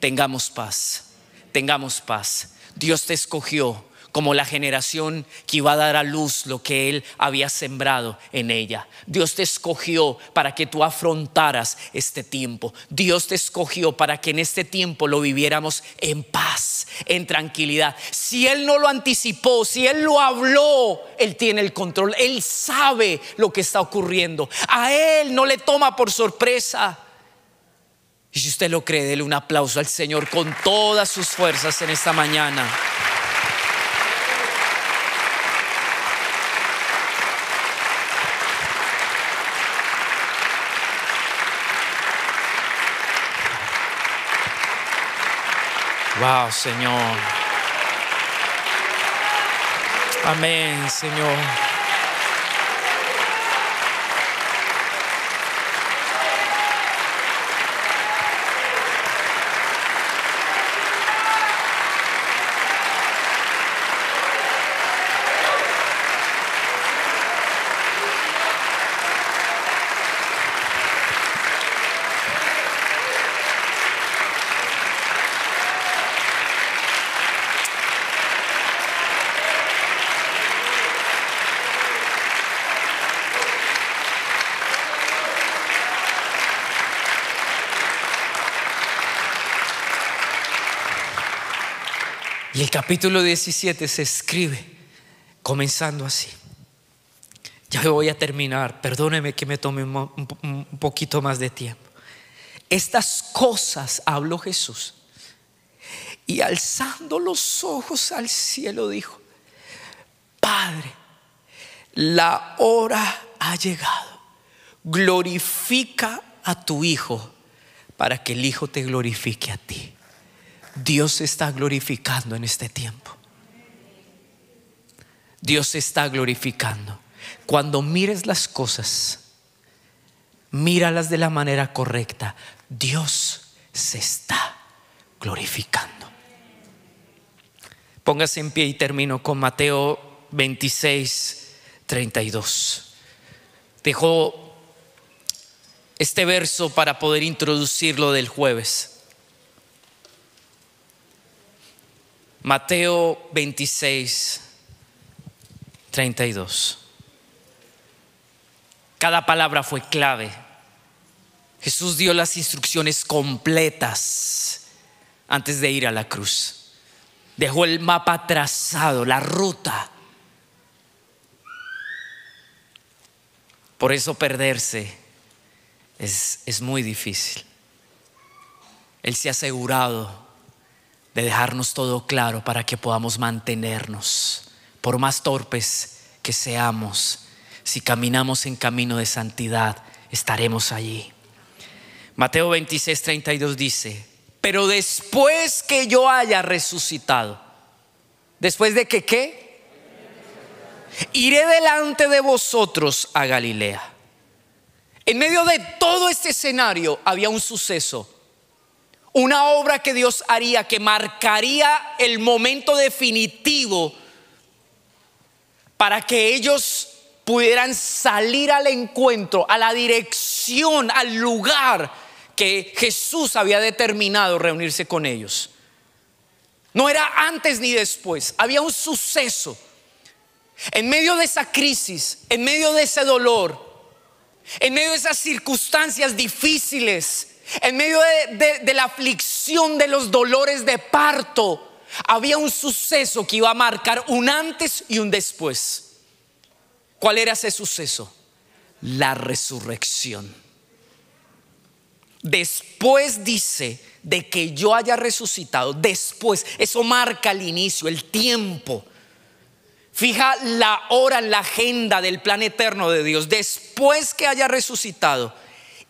Tengamos paz. Tengamos paz. Dios te escogió como la generación que iba a dar a luz lo que Él había sembrado en ella. Dios te escogió para que tú afrontaras este tiempo. Dios te escogió para que en este tiempo lo viviéramos en paz, en tranquilidad. Si Él no lo anticipó, si Él lo habló, Él tiene el control. Él sabe lo que está ocurriendo. A Él no le toma por sorpresa. Y si usted lo cree, déle un aplauso al Señor con todas sus fuerzas en esta mañana. Wow, Señor. Amén, Señor. capítulo 17 se escribe comenzando así. Ya voy a terminar, perdóneme que me tome un poquito más de tiempo. Estas cosas habló Jesús. Y alzando los ojos al cielo dijo, Padre, la hora ha llegado. Glorifica a tu Hijo para que el Hijo te glorifique a ti Dios se está glorificando en este tiempo. Dios se está glorificando. Cuando mires las cosas, míralas de la manera correcta. Dios se está glorificando. Póngase en pie y termino con Mateo 26, 32. Dejó este verso para poder introducirlo del jueves. Mateo 26, 32. Cada palabra fue clave. Jesús dio las instrucciones completas antes de ir a la cruz. Dejó el mapa trazado, la ruta. Por eso perderse es, es muy difícil. Él se ha asegurado de dejarnos todo claro para que podamos mantenernos, por más torpes que seamos, si caminamos en camino de santidad, estaremos allí. Mateo 26, 32 dice, pero después que yo haya resucitado, después de que qué, iré delante de vosotros a Galilea. En medio de todo este escenario había un suceso una obra que Dios haría que marcaría el momento definitivo para que ellos pudieran salir al encuentro, a la dirección, al lugar que Jesús había determinado reunirse con ellos. No era antes ni después, había un suceso. En medio de esa crisis, en medio de ese dolor, en medio de esas circunstancias difíciles, en medio de, la aflicción, de los dolores de parto, había un suceso que iba a marcar un antes y un después. ¿Cuál era ese suceso? La resurrección. Después dice de que yo haya resucitado, después, eso marca el inicio, el tiempo. Fija la hora, la agenda del plan eterno de Dios. Después que haya resucitado,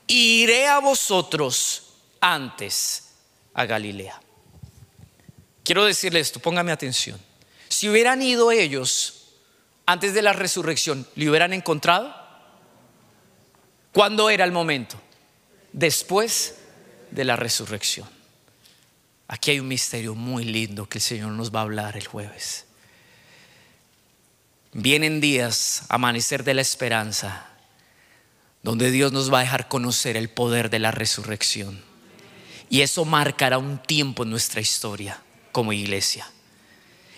iré a vosotros antes a Galilea. Quiero decirle esto, póngame atención. Si hubieran ido ellos antes de la resurrección, ¿le hubieran encontrado? ¿Cuándo era el momento? Después de la resurrección. Aquí hay un misterio muy lindo que el Señor nos va a hablar el jueves. Vienen días, amanecer de la esperanza, donde Dios nos va a dejar conocer el poder de la resurrección. Y eso marcará un tiempo en nuestra historia como iglesia.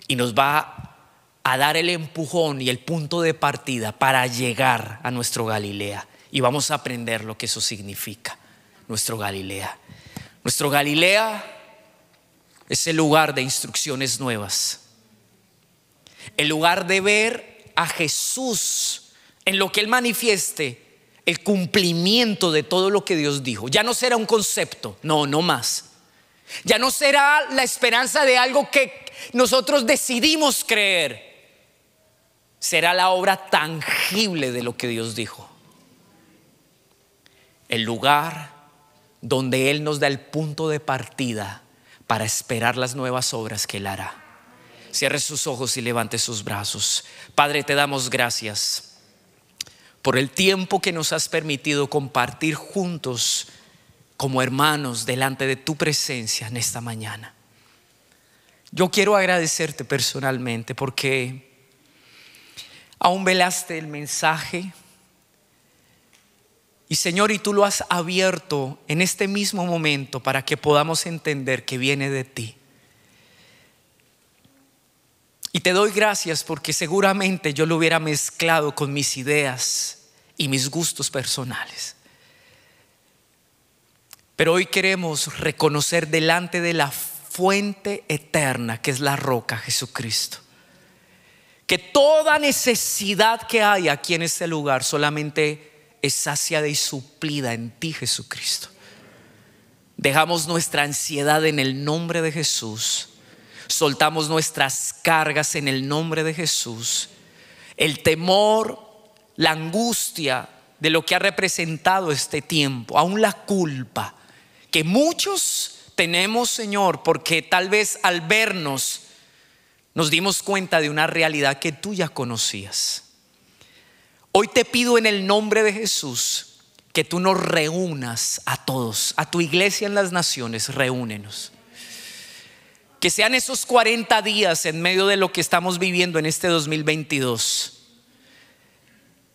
Y nos va a dar el empujón y el punto de partida para llegar a nuestro Galilea. Y vamos a aprender lo que eso significa, nuestro Galilea. Nuestro Galilea es el lugar de instrucciones nuevas. El lugar de ver a Jesús en lo que Él manifieste el cumplimiento de todo lo que Dios dijo. Ya no será un concepto, no, no más. Ya no será la esperanza de algo que nosotros decidimos creer. Será la obra tangible de lo que Dios dijo. El lugar donde Él nos da el punto de partida para esperar las nuevas obras que Él hará. Cierre sus ojos y levante sus brazos. Padre, te damos gracias por el tiempo que nos has permitido compartir juntos como hermanos delante de tu presencia en esta mañana. Yo quiero agradecerte personalmente porque aún velaste el mensaje. Y Señor, y tú lo has abierto en este mismo momento para que podamos entender que viene de ti. Y te doy gracias porque seguramente yo lo hubiera mezclado con mis ideas y mis gustos personales. Pero hoy queremos reconocer delante de la fuente eterna que es la roca Jesucristo. Que toda necesidad que hay aquí en este lugar solamente es saciada y suplida en ti Jesucristo. Dejamos nuestra ansiedad en el nombre de Jesús soltamos nuestras cargas en el nombre de Jesús. El temor, la angustia de lo que ha representado este tiempo, aún la culpa que muchos tenemos, Señor, porque tal vez al vernos nos dimos cuenta de una realidad que tú ya conocías. Hoy te pido en el nombre de Jesús que tú nos reúnas a todos, a tu iglesia en las naciones, reúnenos. Que sean esos 40 días en medio de lo que estamos viviendo en este 2022.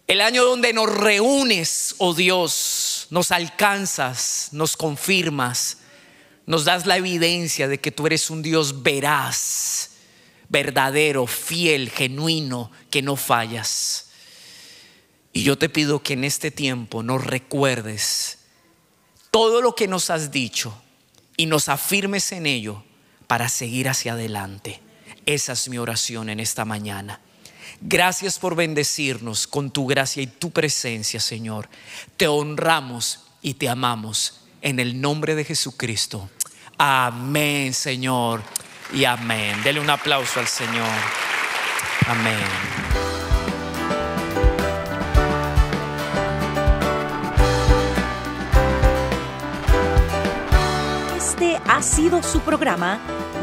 El año donde nos reúnes, oh Dios, nos alcanzas, nos confirmas, nos das la evidencia de que tú eres un Dios veraz, verdadero, fiel, genuino, que no fallas. Y yo te pido que en este tiempo nos recuerdes todo lo que nos has dicho y nos afirmes en ello para seguir hacia adelante. Esa es mi oración en esta mañana. Gracias por bendecirnos con tu gracia y tu presencia, Señor. Te honramos y te amamos en el nombre de Jesucristo. Amén, Señor. Y amén. Dele un aplauso al Señor. Amén. Este ha sido su programa